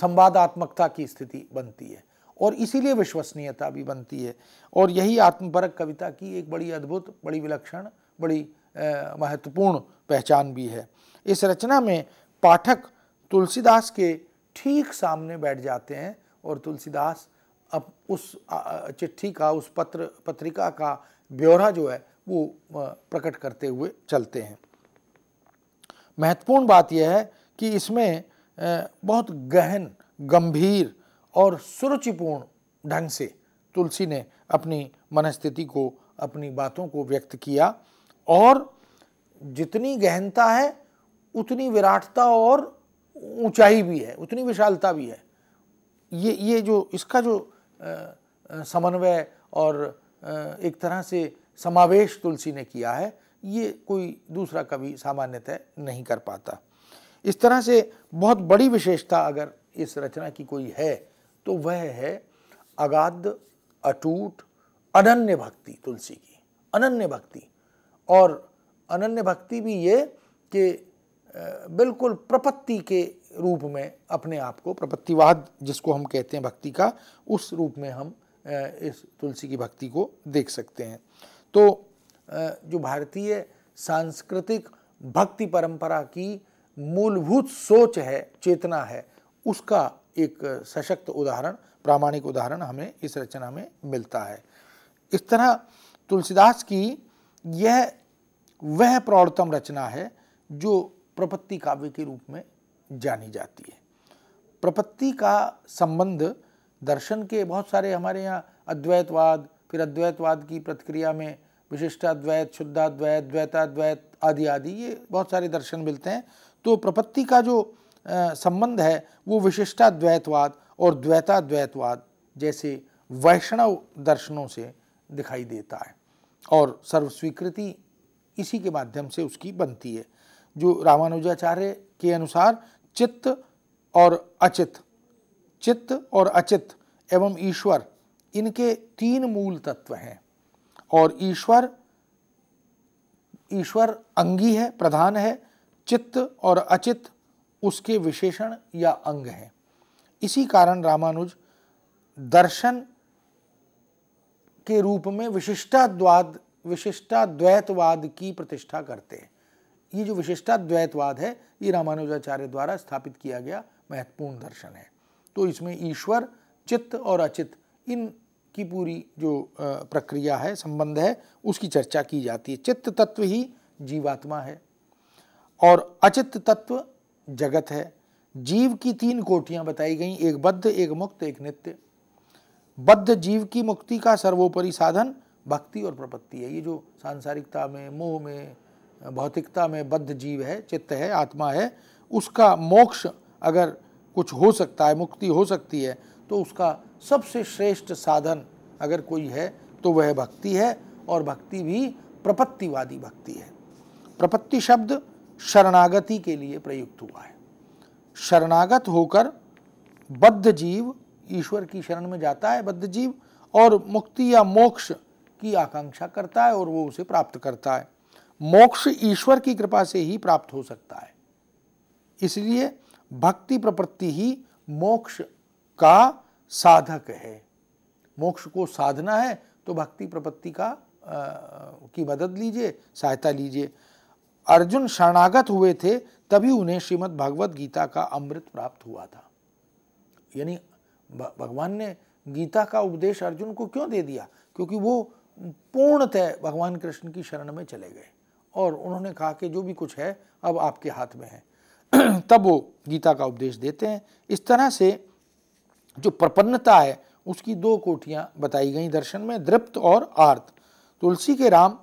संवादात्मकता की स्थिति बनती है और इसीलिए विश्वसनीयता भी बनती है और यही आत्मपरक कविता की एक बड़ी अद्भुत बड़ी विलक्षण बड़ी महत्वपूर्ण पहचान भी है इस रचना में पाठक तुलसीदास के ठीक सामने बैठ जाते हैं और तुलसीदास अब उस चिट्ठी का उस पत्र पत्रिका का ब्यौरा जो है वो प्रकट करते हुए चलते हैं महत्वपूर्ण बात यह है कि इसमें बहुत गहन गंभीर और सुरुचिपूर्ण ढंग से तुलसी ने अपनी मनस्थिति को अपनी बातों को व्यक्त किया और जितनी गहनता है उतनी विराटता और ऊंचाई भी है उतनी विशालता भी है ये ये जो इसका जो समन्वय और एक तरह से समावेश तुलसी ने किया है ये कोई दूसरा कवि सामान्यतः नहीं कर पाता इस तरह से बहुत बड़ी विशेषता अगर इस रचना की कोई है तो वह है अगाध अटूट अनन्य भक्ति तुलसी की अनन्य भक्ति और अनन्य भक्ति भी ये कि बिल्कुल प्रपत्ति के रूप में अपने आप को प्रपत्तिवाद जिसको हम कहते हैं भक्ति का उस रूप में हम इस तुलसी की भक्ति को देख सकते हैं तो जो भारतीय सांस्कृतिक भक्ति परंपरा की मूलभूत सोच है चेतना है उसका एक सशक्त उदाहरण प्रामाणिक उदाहरण हमें इस रचना में मिलता है इस तरह तुलसीदास की यह वह प्रौढ़तम रचना है जो प्रपत्ति काव्य के रूप में जानी जाती है प्रपत्ति का संबंध दर्शन के बहुत सारे हमारे यहाँ अद्वैतवाद फिर अद्वैतवाद की प्रतिक्रिया में विशिष्टाद्वैत शुद्धाद्वैत द्वैताद्वैत आदि आदि ये बहुत सारे दर्शन मिलते हैं तो प्रपत्ति का जो संबंध है वो विशिष्टा द्वैतवाद और द्वैता द्वैतवाद जैसे वैष्णव दर्शनों से दिखाई देता है और सर्वस्वीकृति इसी के माध्यम से उसकी बनती है जो रामानुजाचार्य के अनुसार चित्त और अचित चित्त और अचित एवं ईश्वर इनके तीन मूल तत्व हैं और ईश्वर ईश्वर अंगी है प्रधान है चित्त और अचित उसके विशेषण या अंग हैं इसी कारण रामानुज दर्शन के रूप में विशिष्टाद्वाद विशिष्टाद्वैतवाद की प्रतिष्ठा करते हैं ये जो विशिष्टाद्वैतवाद है ये रामानुजाचार्य द्वारा स्थापित किया गया महत्वपूर्ण दर्शन है तो इसमें ईश्वर चित्त और अचित इन की पूरी जो प्रक्रिया है संबंध है उसकी चर्चा की जाती है चित्त तत्व ही जीवात्मा है और अचित तत्व जगत है जीव की तीन कोटियां बताई गई एक बद्ध एक मुक्त एक नित्य बद्ध जीव की मुक्ति का सर्वोपरि साधन भक्ति और प्रपत्ति है ये जो सांसारिकता में मोह में भौतिकता में बद्ध जीव है चित्त है आत्मा है उसका मोक्ष अगर कुछ हो सकता है मुक्ति हो सकती है तो उसका सबसे श्रेष्ठ साधन अगर कोई है तो वह भक्ति है और भक्ति भी प्रपत्तिवादी भक्ति है प्रपत्ति शब्द शरणागति के लिए प्रयुक्त हुआ है शरणागत होकर बद्ध जीव ईश्वर की शरण में जाता है बद्ध जीव और मुक्ति या मोक्ष की आकांक्षा करता है और वो उसे प्राप्त करता है मोक्ष ईश्वर की कृपा से ही प्राप्त हो सकता है इसलिए भक्ति प्रपत्ति ही मोक्ष का साधक है मोक्ष को साधना है तो भक्ति प्रपत्ति का आ, की मदद लीजिए सहायता लीजिए अर्जुन शरणागत हुए थे तभी उन्हें श्रीमद् भागवत गीता का अमृत प्राप्त हुआ था यानी भगवान ने गीता का उपदेश अर्जुन को क्यों दे दिया क्योंकि वो पूर्णतः भगवान कृष्ण की शरण में चले गए और उन्होंने कहा कि जो भी कुछ है अब आपके हाथ में है तब वो गीता का उपदेश देते हैं इस तरह से जो प्रपन्नता है उसकी दो कोटियाँ बताई गई दर्शन में दृप्त और आर्त तुलसी के राम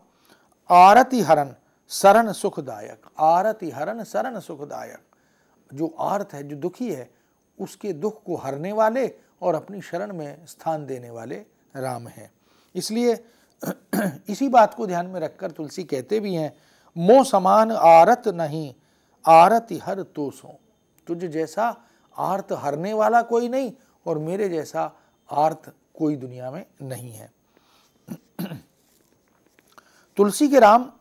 आरति हरण शरण सुखदायक आरति हरण शरण सुखदायक जो आर्त है जो दुखी है उसके दुख को हरने वाले और अपनी शरण में स्थान देने वाले राम हैं इसलिए इसी बात को ध्यान में रखकर तुलसी कहते भी हैं मो समान आरत नहीं आरत हर तो सो तुझ जैसा आर्त हरने वाला कोई नहीं और मेरे जैसा आर्त कोई दुनिया में नहीं है तुलसी के राम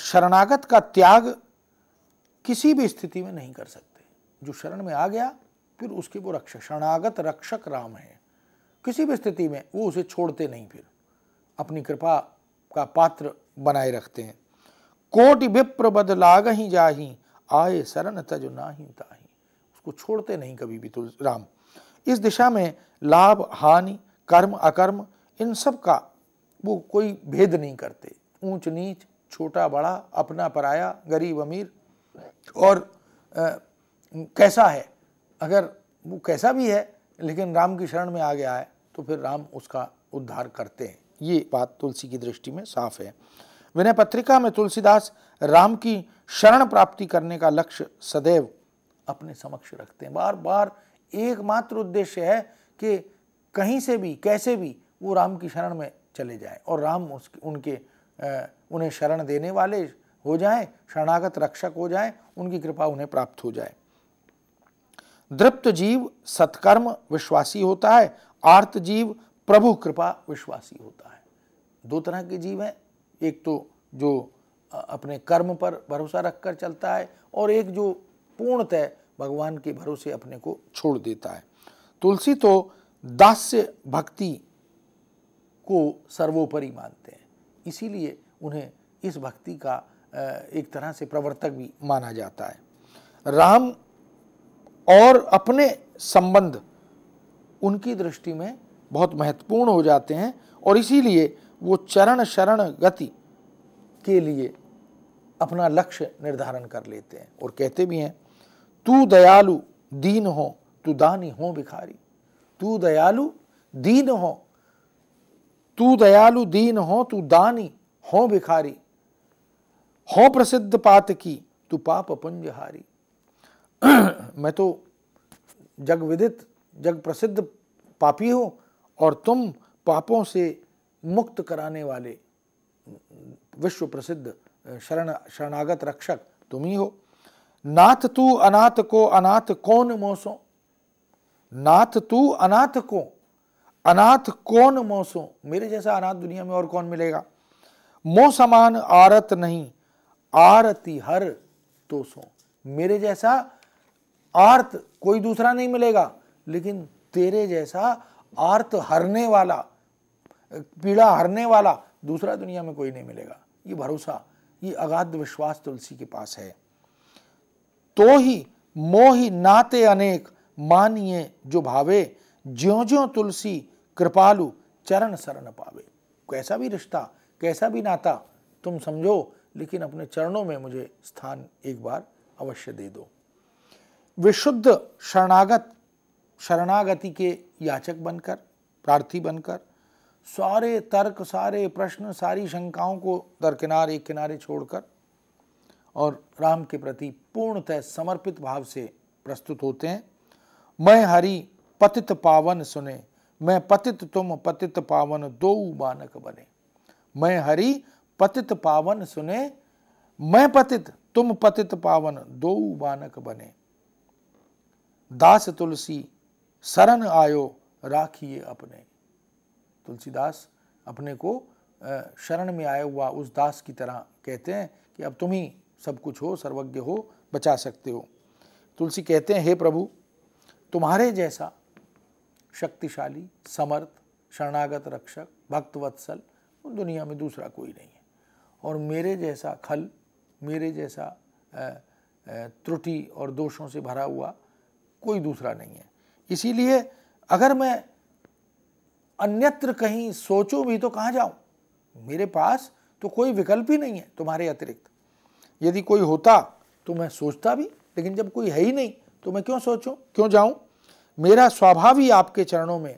शरणागत का त्याग किसी भी स्थिति में नहीं कर सकते जो शरण में आ गया फिर उसकी वो रक्षक शरणागत रक्षक राम है किसी भी स्थिति में वो उसे छोड़ते नहीं फिर अपनी कृपा का पात्र बनाए रखते हैं कोटि विप्र बद लाग ही जाही आए शरण तज ही ताही उसको छोड़ते नहीं कभी भी तुल तो राम इस दिशा में लाभ हानि कर्म अकर्म इन सब का वो कोई भेद नहीं करते ऊंच नीच छोटा बड़ा अपना पराया गरीब अमीर और आ, कैसा है अगर वो कैसा भी है लेकिन राम की शरण में आ गया है तो फिर राम उसका उद्धार करते हैं ये बात तुलसी की दृष्टि में साफ है विनय पत्रिका में तुलसीदास राम की शरण प्राप्ति करने का लक्ष्य सदैव अपने समक्ष रखते हैं बार बार एकमात्र उद्देश्य है कि कहीं से भी कैसे भी वो राम की शरण में चले जाए और राम उसके उनके उन्हें शरण देने वाले हो जाएं शरणागत रक्षक हो जाएं उनकी कृपा उन्हें प्राप्त हो जाए दृप्त जीव सत्कर्म विश्वासी होता है आर्त जीव प्रभु कृपा विश्वासी होता है दो तरह के जीव हैं एक तो जो अपने कर्म पर भरोसा रखकर चलता है और एक जो पूर्णतः भगवान के भरोसे अपने को छोड़ देता है तुलसी तो दास्य भक्ति को सर्वोपरि मानते हैं इसीलिए उन्हें इस भक्ति का एक तरह से प्रवर्तक भी माना जाता है राम और अपने संबंध उनकी दृष्टि में बहुत महत्वपूर्ण हो जाते हैं और इसीलिए वो चरण शरण गति के लिए अपना लक्ष्य निर्धारण कर लेते हैं और कहते भी हैं तू दयालु दीन हो तू दानी हो भिखारी तू दयालु दीन हो तू दयालु दीन हो तू दानी हो भिखारी हो प्रसिद्ध पात की तू पाप पुंजहारी मैं तो जग विदित जग प्रसिद्ध पापी हो और तुम पापों से मुक्त कराने वाले विश्व प्रसिद्ध शरण शरणागत रक्षक तुम ही हो नाथ तू अनाथ को अनाथ कौन मोसो नाथ तू अनाथ को अनाथ कौन मोसो मेरे जैसा अनाथ दुनिया में और कौन मिलेगा मो समान आरत नहीं आरती हर तो सो मेरे जैसा आर्त कोई दूसरा नहीं मिलेगा लेकिन तेरे जैसा आर्त हरने वाला पीड़ा हरने वाला दूसरा दुनिया में कोई नहीं मिलेगा ये भरोसा ये अगाध विश्वास तुलसी के पास है तो ही मोही नाते अनेक मानिए जो भावे ज्यो ज्यो तुलसी कृपालु चरण शरण पावे कैसा भी रिश्ता कैसा भी नाता तुम समझो लेकिन अपने चरणों में मुझे स्थान एक बार अवश्य दे दो विशुद्ध शरणागत शरणागति के याचक बनकर प्रार्थी बनकर सारे तर्क सारे प्रश्न सारी शंकाओं को दरकिनार एक किनारे छोड़कर और राम के प्रति पूर्णतः समर्पित भाव से प्रस्तुत होते हैं मैं हरि पतित पावन सुने मैं पतित तुम पतित पावन दो बानक बने मैं हरि पतित पावन सुने मैं पतित तुम पतित पावन दो बानक बने दास तुलसी शरण आयो राखिए अपने तुलसीदास अपने को शरण में आया हुआ उस दास की तरह कहते हैं कि अब तुम ही सब कुछ हो सर्वज्ञ हो बचा सकते हो तुलसी कहते हैं हे प्रभु तुम्हारे जैसा शक्तिशाली समर्थ शरणागत रक्षक भक्तवत्सल दुनिया में दूसरा कोई नहीं है और मेरे जैसा खल मेरे जैसा त्रुटि और दोषों से भरा हुआ कोई दूसरा नहीं है इसीलिए अगर मैं अन्यत्र कहीं सोचूं भी तो कहाँ जाऊं मेरे पास तो कोई विकल्प ही नहीं है तुम्हारे अतिरिक्त यदि कोई होता तो मैं सोचता भी लेकिन जब कोई है ही नहीं तो मैं क्यों सोचूं क्यों जाऊं मेरा स्वभाव ही आपके चरणों में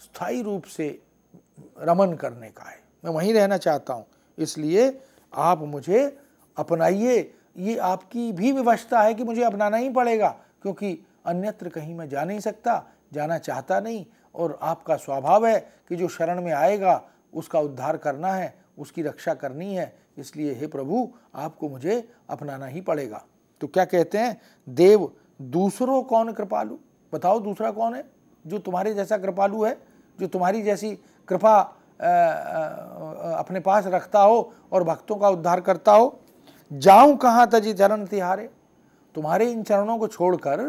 स्थायी रूप से रमन करने का है मैं वहीं रहना चाहता हूँ इसलिए आप मुझे अपनाइए ये आपकी भी विवशता है कि मुझे अपनाना ही पड़ेगा क्योंकि अन्यत्र कहीं मैं जा नहीं सकता जाना चाहता नहीं और आपका स्वभाव है कि जो शरण में आएगा उसका उद्धार करना है उसकी रक्षा करनी है इसलिए हे प्रभु आपको मुझे अपनाना ही पड़ेगा तो क्या कहते हैं देव दूसरों कौन कृपालु बताओ दूसरा कौन है जो तुम्हारे जैसा कृपालु है जो तुम्हारी जैसी कृपा अपने पास रखता हो और भक्तों का उद्धार करता हो जाऊं कहाँ तजी चरण तिहारे तुम्हारे इन चरणों को छोड़कर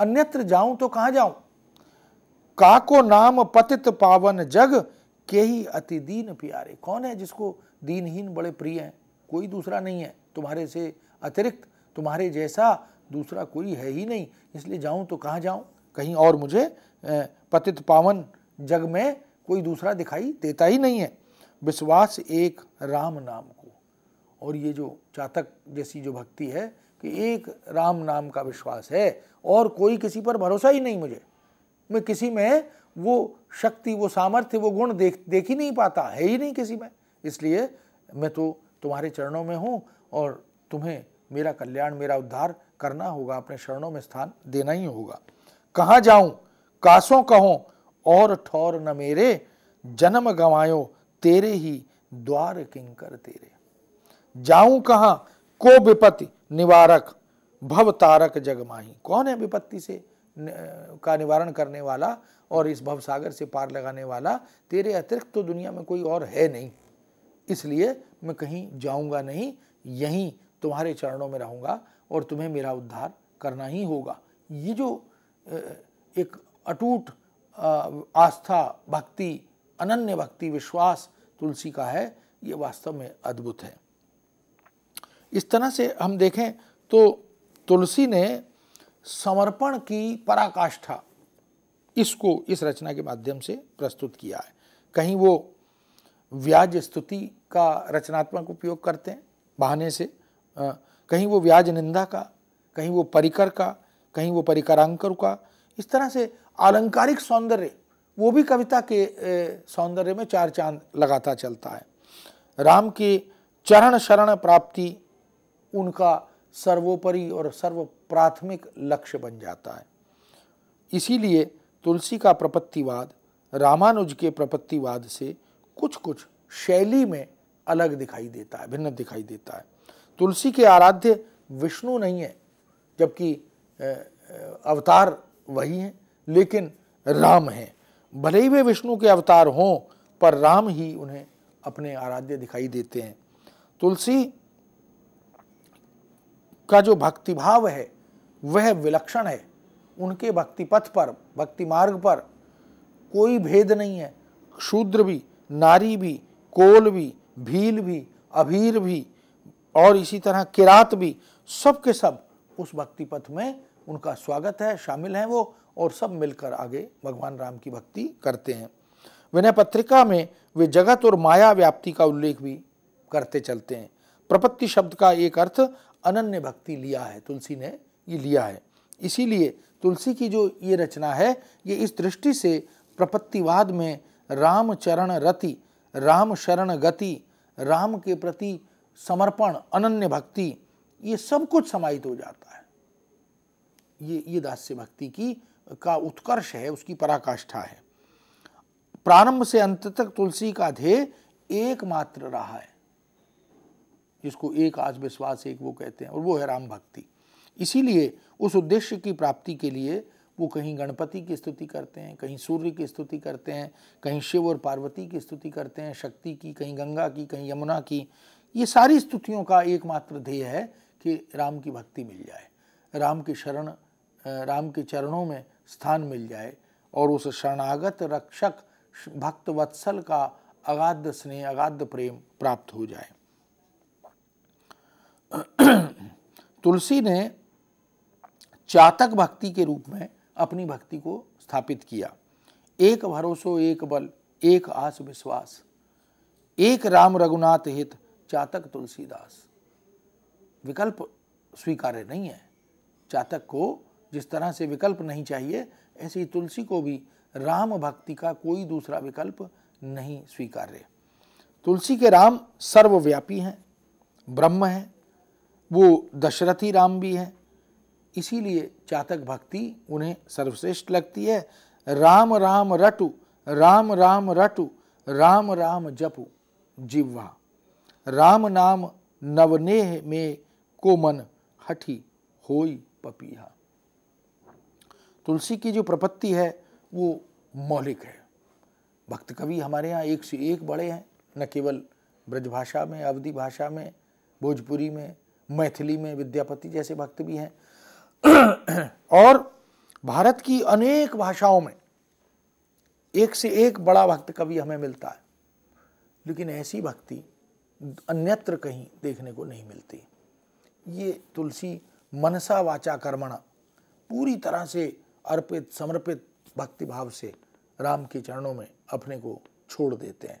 अन्यत्र जाऊं तो कहाँ जाऊं काको नाम पतित पावन जग के ही अति दीन प्यारे कौन है जिसको दीनहीन बड़े प्रिय हैं कोई दूसरा नहीं है तुम्हारे से अतिरिक्त तुम्हारे जैसा दूसरा कोई है ही नहीं इसलिए जाऊँ तो कहाँ जाऊँ कहीं और मुझे पतित पावन जग में कोई दूसरा दिखाई देता ही नहीं है विश्वास एक राम नाम को और ये जो चातक जैसी जो भक्ति है कि एक राम नाम का विश्वास है और कोई किसी पर भरोसा ही नहीं मुझे मैं किसी में वो शक्ति वो सामर्थ्य वो गुण देख देख ही नहीं पाता है ही नहीं किसी में इसलिए मैं तो तुम्हारे चरणों में हूँ और तुम्हें मेरा कल्याण मेरा उद्धार करना होगा अपने शरणों में स्थान देना ही होगा कहाँ जाऊं कासों कहो और ठौर न मेरे जन्म गवायो तेरे ही द्वार किंकर तेरे जाऊं कहाँ को विपत्ति निवारक भव तारक जगमाही कौन है विपत्ति से का निवारण करने वाला और इस भव सागर से पार लगाने वाला तेरे अतिरिक्त तो दुनिया में कोई और है नहीं इसलिए मैं कहीं जाऊंगा नहीं यहीं तुम्हारे चरणों में रहूंगा और तुम्हें मेरा उद्धार करना ही होगा ये जो एक अटूट आस्था भक्ति अनन्य भक्ति विश्वास तुलसी का है ये वास्तव में अद्भुत है इस तरह से हम देखें तो तुलसी ने समर्पण की पराकाष्ठा इसको इस रचना के माध्यम से प्रस्तुत किया है कहीं वो व्याज स्तुति का रचनात्मक उपयोग करते हैं बहाने से कहीं वो व्याज निंदा का कहीं वो परिकर का कहीं वो परिकरांकर का इस तरह से आलंकारिक सौंदर्य वो भी कविता के सौंदर्य में चार चांद लगाता चलता है राम की चरण शरण प्राप्ति उनका सर्वोपरि और सर्व प्राथमिक लक्ष्य बन जाता है इसीलिए तुलसी का प्रपत्तिवाद रामानुज के प्रपत्तिवाद से कुछ कुछ शैली में अलग दिखाई देता है भिन्न दिखाई देता है तुलसी के आराध्य विष्णु नहीं है जबकि अवतार वही हैं लेकिन राम हैं भले ही वे विष्णु के अवतार हों पर राम ही उन्हें अपने आराध्य दिखाई देते हैं तुलसी का जो भक्तिभाव है वह विलक्षण है उनके भक्ति पथ पर भक्ति मार्ग पर कोई भेद नहीं है शूद्र भी नारी भी कोल भी भील भी अभीर भी और इसी तरह किरात भी सब के सब उस भक्ति पथ में उनका स्वागत है शामिल हैं वो और सब मिलकर आगे भगवान राम की भक्ति करते हैं विनय पत्रिका में वे जगत और माया व्याप्ति का उल्लेख भी करते चलते हैं प्रपत्ति शब्द का एक अर्थ अनन्य भक्ति लिया है तुलसी ने ये लिया है इसीलिए तुलसी की जो ये रचना है ये इस दृष्टि से प्रपत्तिवाद में राम चरण रति राम शरण गति राम के प्रति समर्पण अनन्य भक्ति ये सब कुछ समाहित हो जाता है ये ये दास्य भक्ति की का उत्कर्ष है उसकी पराकाष्ठा है प्रारंभ से अंत तक तुलसी का ध्येय एकमात्र रहा है जिसको एक आज विश्वास एक वो कहते हैं और वो है राम भक्ति इसीलिए उस उद्देश्य की प्राप्ति के लिए वो कहीं गणपति की स्तुति करते हैं कहीं सूर्य की स्तुति करते हैं कहीं शिव और पार्वती की स्तुति करते हैं शक्ति की कहीं गंगा की कहीं यमुना की ये सारी स्तुतियों का एकमात्र ध्येय है कि राम की भक्ति मिल जाए राम के शरण राम के चरणों में स्थान मिल जाए और उस शरणागत रक्षक भक्त वत्सल का अगाध स्नेह अगाध प्रेम प्राप्त हो जाए तुलसी ने चातक भक्ति के रूप में अपनी भक्ति को स्थापित किया एक भरोसो एक बल एक आस विश्वास एक राम रघुनाथ हित चातक तुलसीदास विकल्प स्वीकार्य नहीं है चातक को जिस तरह से विकल्प नहीं चाहिए ऐसी तुलसी को भी राम भक्ति का कोई दूसरा विकल्प नहीं स्वीकार्य तुलसी के राम सर्वव्यापी हैं ब्रह्म हैं वो दशरथी राम भी हैं इसीलिए चातक भक्ति उन्हें सर्वश्रेष्ठ लगती है राम राम रटु राम राम रटु राम राम जपु जिह्वा राम नाम नवनेह में को मन हठी होई पपीहा तुलसी की जो प्रपत्ति है वो मौलिक है भक्त कवि हमारे यहाँ एक से एक बड़े हैं न केवल ब्रजभाषा में अवधि भाषा में भोजपुरी में मैथिली में विद्यापति जैसे भक्त भी हैं और भारत की अनेक भाषाओं में एक से एक बड़ा भक्त कवि हमें मिलता है लेकिन ऐसी भक्ति अन्यत्र कहीं देखने को नहीं मिलती ये तुलसी मनसा वाचा कर्मणा पूरी तरह से अर्पित समर्पित भक्तिभाव से राम के चरणों में अपने को छोड़ देते हैं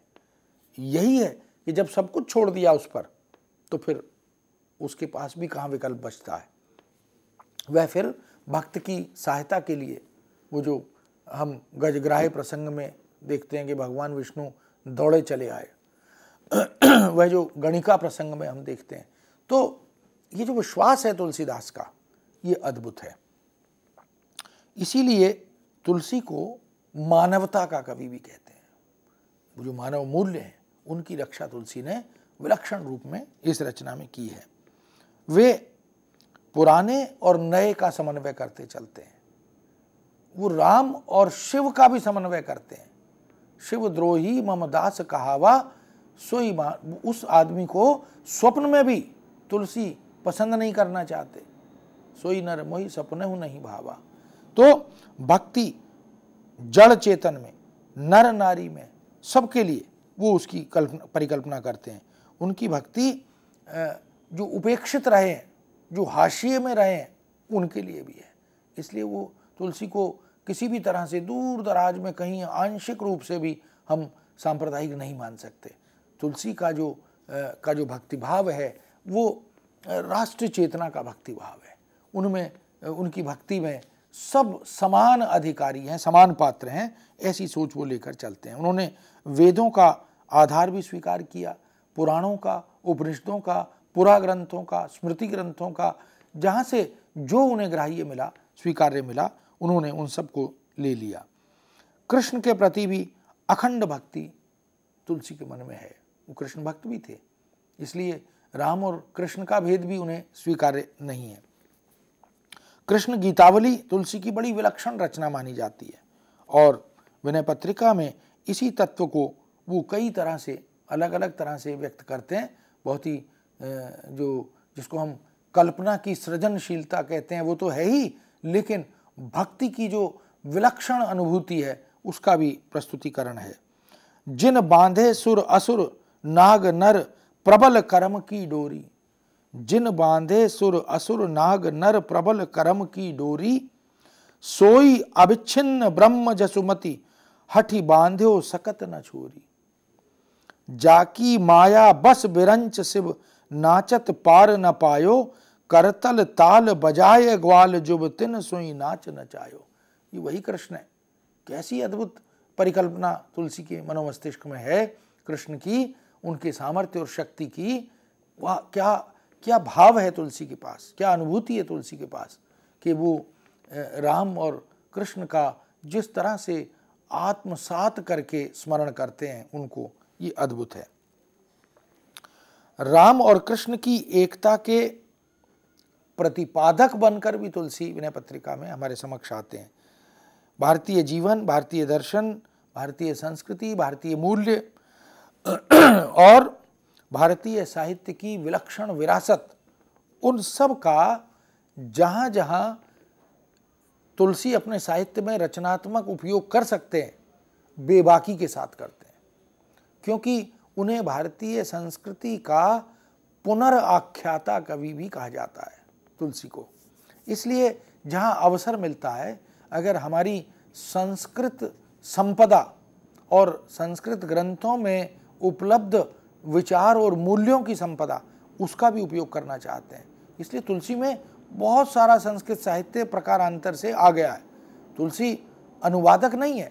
यही है कि जब सब कुछ छोड़ दिया उस पर तो फिर उसके पास भी कहाँ विकल्प बचता है वह फिर भक्त की सहायता के लिए वो जो हम गजग्राह प्रसंग में देखते हैं कि भगवान विष्णु दौड़े चले आए वह जो गणिका प्रसंग में हम देखते हैं तो ये जो विश्वास है तुलसीदास का ये अद्भुत है इसीलिए तुलसी को मानवता का कवि भी कहते हैं जो मानव मूल्य हैं उनकी रक्षा तुलसी ने विलक्षण रूप में इस रचना में की है वे पुराने और नए का समन्वय करते चलते हैं वो राम और शिव का भी समन्वय करते हैं शिव द्रोही ममदास कहावा सोई मान उस आदमी को स्वप्न में भी तुलसी पसंद नहीं करना चाहते सोई नर मोही सपने हूँ नहीं भावा तो भक्ति जड़ चेतन में नर नारी में सबके लिए वो उसकी कल्पना परिकल्पना करते हैं उनकी भक्ति जो उपेक्षित रहे जो हाशिए में रहे उनके लिए भी है इसलिए वो तुलसी को किसी भी तरह से दूर दराज में कहीं आंशिक रूप से भी हम सांप्रदायिक नहीं मान सकते तुलसी का जो का जो भक्तिभाव है वो राष्ट्र चेतना का भक्तिभाव है उनमें उनकी भक्ति में सब समान अधिकारी हैं समान पात्र हैं ऐसी सोच वो लेकर चलते हैं उन्होंने वेदों का आधार भी स्वीकार किया पुराणों का उपनिषदों का पुरा ग्रंथों का स्मृति ग्रंथों का जहाँ से जो उन्हें ग्राह्य मिला स्वीकार्य मिला उन्होंने उन सबको ले लिया कृष्ण के प्रति भी अखंड भक्ति तुलसी के मन में है वो कृष्ण भक्त भी थे इसलिए राम और कृष्ण का भेद भी उन्हें स्वीकार्य नहीं है कृष्ण गीतावली तुलसी की बड़ी विलक्षण रचना मानी जाती है और विनय पत्रिका में इसी तत्व को वो कई तरह से अलग अलग तरह से व्यक्त करते हैं बहुत ही जो जिसको हम कल्पना की सृजनशीलता कहते हैं वो तो है ही लेकिन भक्ति की जो विलक्षण अनुभूति है उसका भी प्रस्तुतिकरण है जिन बांधे सुर असुर नाग नर प्रबल कर्म की डोरी जिन बांधे सुर असुर नाग नर प्रबल कर्म की डोरी सोई अविच्छिन्न ब्रह्म जसुमति हठी बांध्यो सकत न छोरी जाकी माया बस बिरंच शिव नाचत पार न पायो करतल ताल बजाय ग्वाल जुब तिन सुई नाच न चायो ये वही कृष्ण है कैसी अद्भुत परिकल्पना तुलसी के मनोमस्तिष्क में है कृष्ण की उनके सामर्थ्य और शक्ति की वाह क्या क्या भाव है तुलसी के पास क्या अनुभूति है तुलसी के पास कि वो राम और कृष्ण का जिस तरह से आत्मसात करके स्मरण करते हैं उनको ये अद्भुत है राम और कृष्ण की एकता के प्रतिपादक बनकर भी तुलसी विनय पत्रिका में हमारे समक्ष आते हैं भारतीय जीवन भारतीय दर्शन भारतीय संस्कृति भारतीय मूल्य और भारतीय साहित्य की विलक्षण विरासत उन सब का जहाँ जहाँ तुलसी अपने साहित्य में रचनात्मक उपयोग कर सकते हैं बेबाकी के साथ करते हैं क्योंकि उन्हें भारतीय संस्कृति का पुनर्आख्याता कवि भी कहा जाता है तुलसी को इसलिए जहाँ अवसर मिलता है अगर हमारी संस्कृत संपदा और संस्कृत ग्रंथों में उपलब्ध विचार और मूल्यों की संपदा उसका भी उपयोग करना चाहते हैं इसलिए तुलसी में बहुत सारा संस्कृत साहित्य प्रकारांतर से आ गया है तुलसी अनुवादक नहीं है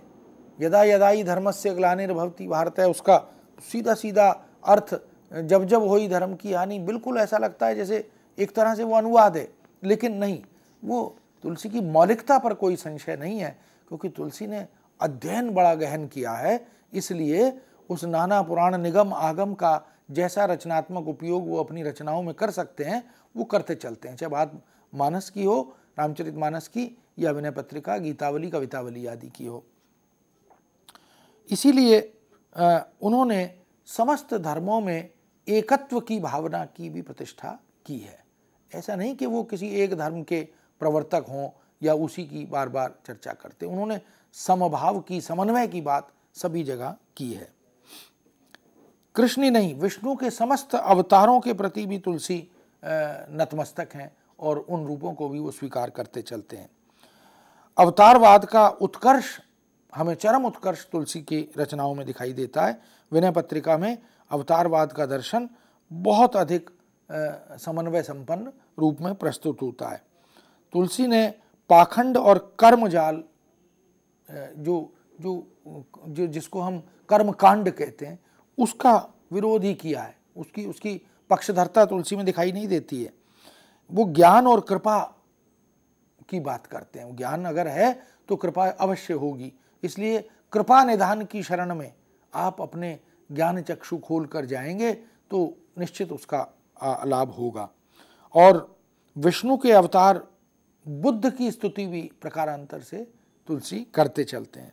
यदा यदा ही धर्म से ग्लानिर्भवती भारत है उसका सीधा सीधा अर्थ जब जब हो ही धर्म की हानि बिल्कुल ऐसा लगता है जैसे एक तरह से वो अनुवाद है लेकिन नहीं वो तुलसी की मौलिकता पर कोई संशय नहीं है क्योंकि तुलसी ने अध्ययन बड़ा गहन किया है इसलिए उस नाना पुराण निगम आगम का जैसा रचनात्मक उपयोग वो अपनी रचनाओं में कर सकते हैं वो करते चलते हैं चाहे बात मानस की हो रामचरित मानस की या विनय पत्रिका गीतावली कवितावली आदि की हो इसीलिए उन्होंने समस्त धर्मों में एकत्व की भावना की भी प्रतिष्ठा की है ऐसा नहीं कि वो किसी एक धर्म के प्रवर्तक हों या उसी की बार बार चर्चा करते उन्होंने समभाव की समन्वय की बात सभी जगह की है कृष्ण ही नहीं विष्णु के समस्त अवतारों के प्रति भी तुलसी नतमस्तक हैं और उन रूपों को भी वो स्वीकार करते चलते हैं अवतारवाद का उत्कर्ष हमें चरम उत्कर्ष तुलसी की रचनाओं में दिखाई देता है विनय पत्रिका में अवतारवाद का दर्शन बहुत अधिक समन्वय संपन्न रूप में प्रस्तुत होता है तुलसी ने पाखंड और कर्म जाल जो जो जो जिसको हम कर्म कांड कहते हैं उसका विरोध ही किया है उसकी उसकी पक्षधरता तुलसी में दिखाई नहीं देती है वो ज्ञान और कृपा की बात करते हैं ज्ञान अगर है तो कृपा अवश्य होगी इसलिए कृपा निधान की शरण में आप अपने ज्ञान चक्षु खोल कर जाएंगे तो निश्चित उसका लाभ होगा और विष्णु के अवतार बुद्ध की स्तुति भी प्रकारांतर से तुलसी करते चलते हैं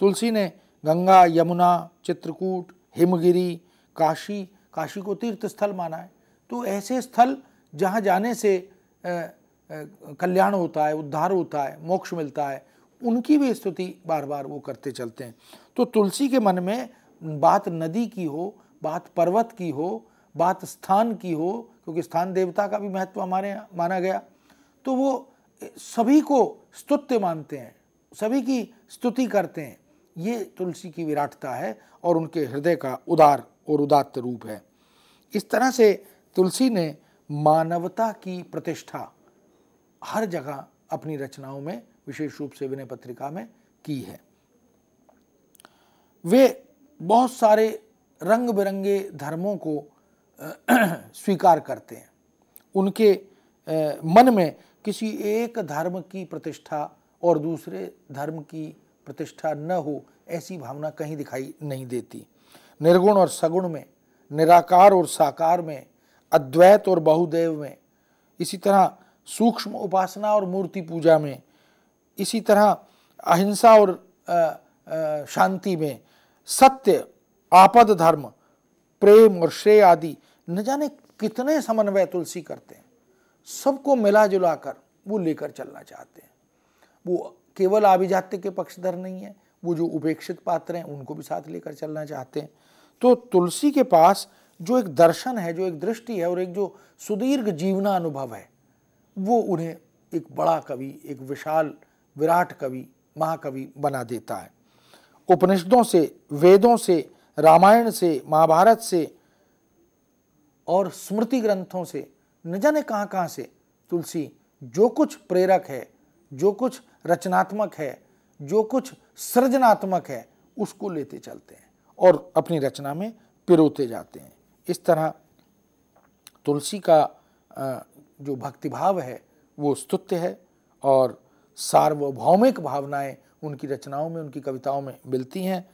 तुलसी ने गंगा यमुना चित्रकूट हिमगिरी काशी काशी को तीर्थ स्थल माना है तो ऐसे स्थल जहाँ जाने से कल्याण होता है उद्धार होता है मोक्ष मिलता है उनकी भी स्तुति बार बार वो करते चलते हैं तो तुलसी के मन में बात नदी की हो बात पर्वत की हो बात स्थान की हो क्योंकि स्थान देवता का भी महत्व हमारे यहाँ माना गया तो वो सभी को स्तुत्य मानते हैं सभी की स्तुति करते हैं ये तुलसी की विराटता है और उनके हृदय का उदार और उदात्त रूप है इस तरह से तुलसी ने मानवता की प्रतिष्ठा हर जगह अपनी रचनाओं में विशेष रूप से विनय पत्रिका में की है वे बहुत सारे रंग बिरंगे धर्मों को स्वीकार करते हैं उनके मन में किसी एक धर्म की प्रतिष्ठा और दूसरे धर्म की प्रतिष्ठा न हो ऐसी भावना कहीं दिखाई नहीं देती निर्गुण और सगुण में निराकार और साकार में अद्वैत और बहुदेव में इसी तरह सूक्ष्म उपासना और मूर्ति पूजा में इसी तरह अहिंसा और शांति में सत्य आपद धर्म प्रेम और श्रेय आदि न जाने कितने समन्वय तुलसी करते हैं सबको मिला जुला कर वो लेकर चलना चाहते हैं वो केवल आभिजात्य के पक्षधर नहीं है वो जो उपेक्षित पात्र हैं उनको भी साथ लेकर चलना चाहते हैं तो तुलसी के पास जो एक दर्शन है जो एक दृष्टि है और एक जो सुदीर्घ जीवना अनुभव है वो उन्हें एक बड़ा कवि एक विशाल विराट कवि महाकवि बना देता है उपनिषदों से वेदों से रामायण से महाभारत से और स्मृति ग्रंथों से न जाने कहाँ कहाँ से तुलसी जो कुछ प्रेरक है जो कुछ रचनात्मक है जो कुछ सृजनात्मक है उसको लेते चलते हैं और अपनी रचना में पिरोते जाते हैं इस तरह तुलसी का जो भक्तिभाव है वो स्तुत्य है और सार्वभौमिक भावनाएं उनकी रचनाओं में उनकी कविताओं में मिलती हैं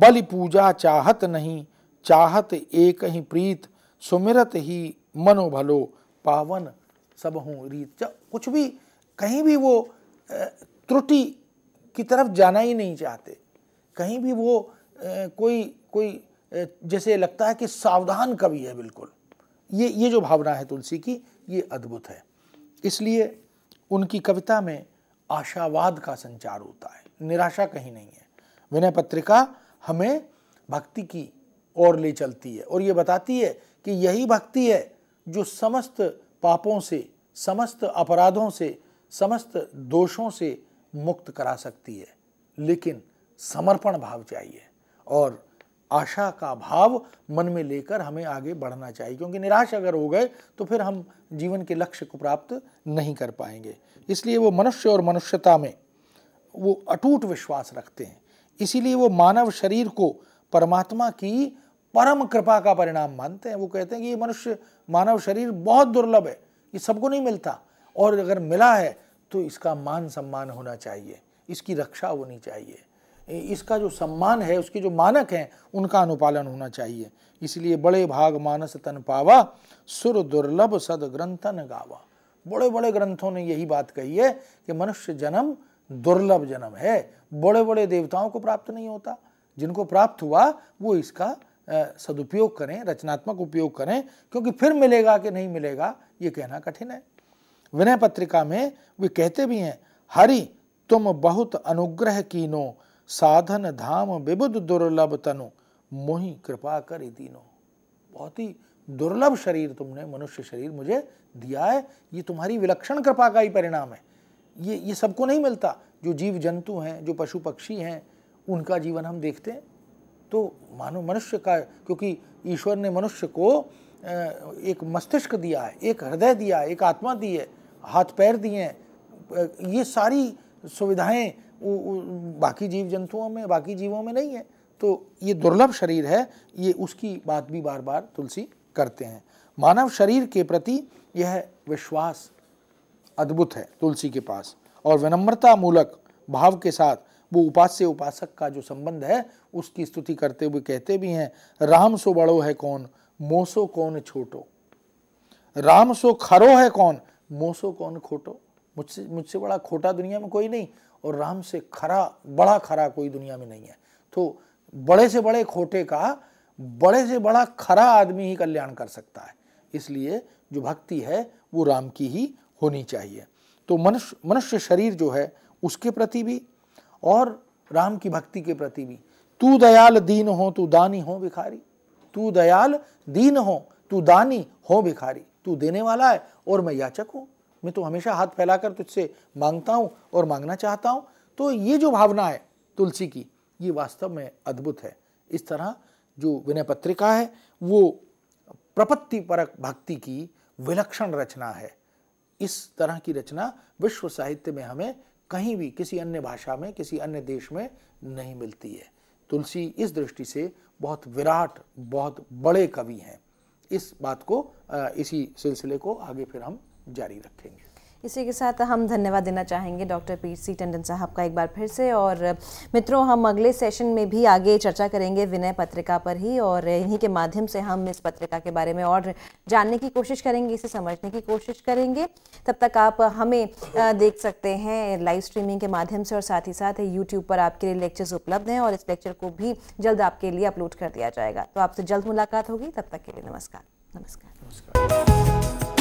बलि पूजा चाहत नहीं चाहत एक ही प्रीत सुमिरत ही मनोभलो पावन सब हूँ रीत कुछ भी कहीं भी वो त्रुटि की तरफ जाना ही नहीं चाहते कहीं भी वो कोई कोई जैसे लगता है कि सावधान कवि है बिल्कुल ये ये जो भावना है तुलसी की ये अद्भुत है इसलिए उनकी कविता में आशावाद का संचार होता है निराशा कहीं नहीं है विनय पत्रिका हमें भक्ति की ओर ले चलती है और ये बताती है कि यही भक्ति है जो समस्त पापों से समस्त अपराधों से समस्त दोषों से मुक्त करा सकती है लेकिन समर्पण भाव चाहिए और आशा का भाव मन में लेकर हमें आगे बढ़ना चाहिए क्योंकि निराश अगर हो गए तो फिर हम जीवन के लक्ष्य को प्राप्त नहीं कर पाएंगे इसलिए वो मनुष्य और मनुष्यता में वो अटूट विश्वास रखते हैं इसीलिए वो मानव शरीर को परमात्मा की परम कृपा का परिणाम मानते हैं वो कहते हैं कि ये मनुष्य मानव शरीर बहुत दुर्लभ है ये सबको नहीं मिलता और अगर मिला है तो इसका मान सम्मान होना चाहिए इसकी रक्षा होनी चाहिए इसका जो सम्मान है उसके जो मानक हैं उनका अनुपालन होना चाहिए इसलिए बड़े भाग मानस तन पावा सुर दुर्लभ सद ग्रंथन गावा बड़े बड़े ग्रंथों ने यही बात कही है कि मनुष्य जन्म दुर्लभ जन्म है बड़े बड़े देवताओं को प्राप्त नहीं होता जिनको प्राप्त हुआ वो इसका सदुपयोग करें रचनात्मक उपयोग करें क्योंकि फिर मिलेगा कि नहीं मिलेगा ये कहना कठिन है विनय पत्रिका में वे कहते भी हैं हरि तुम बहुत अनुग्रह कीनो साधन धाम विबुद दुर्लभ तनु मोहि कृपा कर दीनो बहुत ही दुर्लभ शरीर तुमने मनुष्य शरीर मुझे दिया है ये तुम्हारी विलक्षण कृपा का ही परिणाम है ये ये सबको नहीं मिलता जो जीव जंतु हैं जो पशु पक्षी हैं उनका जीवन हम देखते हैं तो मानो मनुष्य का क्योंकि ईश्वर ने मनुष्य को एक मस्तिष्क दिया है एक हृदय दिया है एक आत्मा दी है हाथ पैर दिए हैं ये सारी सुविधाएं बाकी जीव जंतुओं में बाकी जीवों में नहीं है तो ये दुर्लभ शरीर है ये उसकी बात भी बार बार तुलसी करते हैं मानव शरीर के प्रति यह विश्वास अद्भुत है तुलसी के पास और विनम्रता मूलक भाव के साथ वो उपास्य उपासक का जो संबंध है उसकी स्तुति करते हुए कहते भी हैं राम सो बड़ो है कौन मोसो कौन छोटो राम सो खरो है कौन मोसो कौन खोटो मुझसे मुझसे बड़ा खोटा दुनिया में कोई नहीं और राम से खरा बड़ा खरा कोई दुनिया में नहीं है तो बड़े से बड़े खोटे का बड़े से बड़ा खरा आदमी ही कल्याण कर सकता है इसलिए जो भक्ति है वो राम की ही होनी चाहिए तो मनुष्य मनुष्य शरीर जो है उसके प्रति भी और राम की भक्ति के प्रति भी तू दयाल दीन हो तू दानी हो भिखारी तू दयाल दीन हो तू दानी हो भिखारी तू देने वाला है और मैं याचक हूँ मैं तो हमेशा हाथ फैलाकर तुझसे मांगता हूँ और मांगना चाहता हूँ तो ये जो भावना है तुलसी की ये वास्तव में अद्भुत है इस तरह जो विनय पत्रिका है वो प्रपत्ति परक भक्ति की विलक्षण रचना है इस तरह की रचना विश्व साहित्य में हमें कहीं भी किसी अन्य भाषा में किसी अन्य देश में नहीं मिलती है तुलसी इस दृष्टि से बहुत विराट बहुत बड़े कवि हैं इस बात को इसी सिलसिले को आगे फिर हम जारी रखेंगे इसी के साथ हम धन्यवाद देना चाहेंगे डॉक्टर पी सी टंडन साहब का एक बार फिर से और मित्रों हम अगले सेशन में भी आगे चर्चा करेंगे विनय पत्रिका पर ही और इन्हीं के माध्यम से हम इस पत्रिका के बारे में और जानने की कोशिश करेंगे इसे समझने की कोशिश करेंगे तब तक आप हमें देख सकते हैं लाइव स्ट्रीमिंग के माध्यम से और साथ ही साथ यूट्यूब पर आपके लिए लेक्चर्स उपलब्ध हैं और इस लेक्चर को भी जल्द आपके लिए अपलोड कर दिया जाएगा तो आपसे जल्द मुलाकात होगी तब तक के लिए नमस्कार नमस्कार, नमस्कार।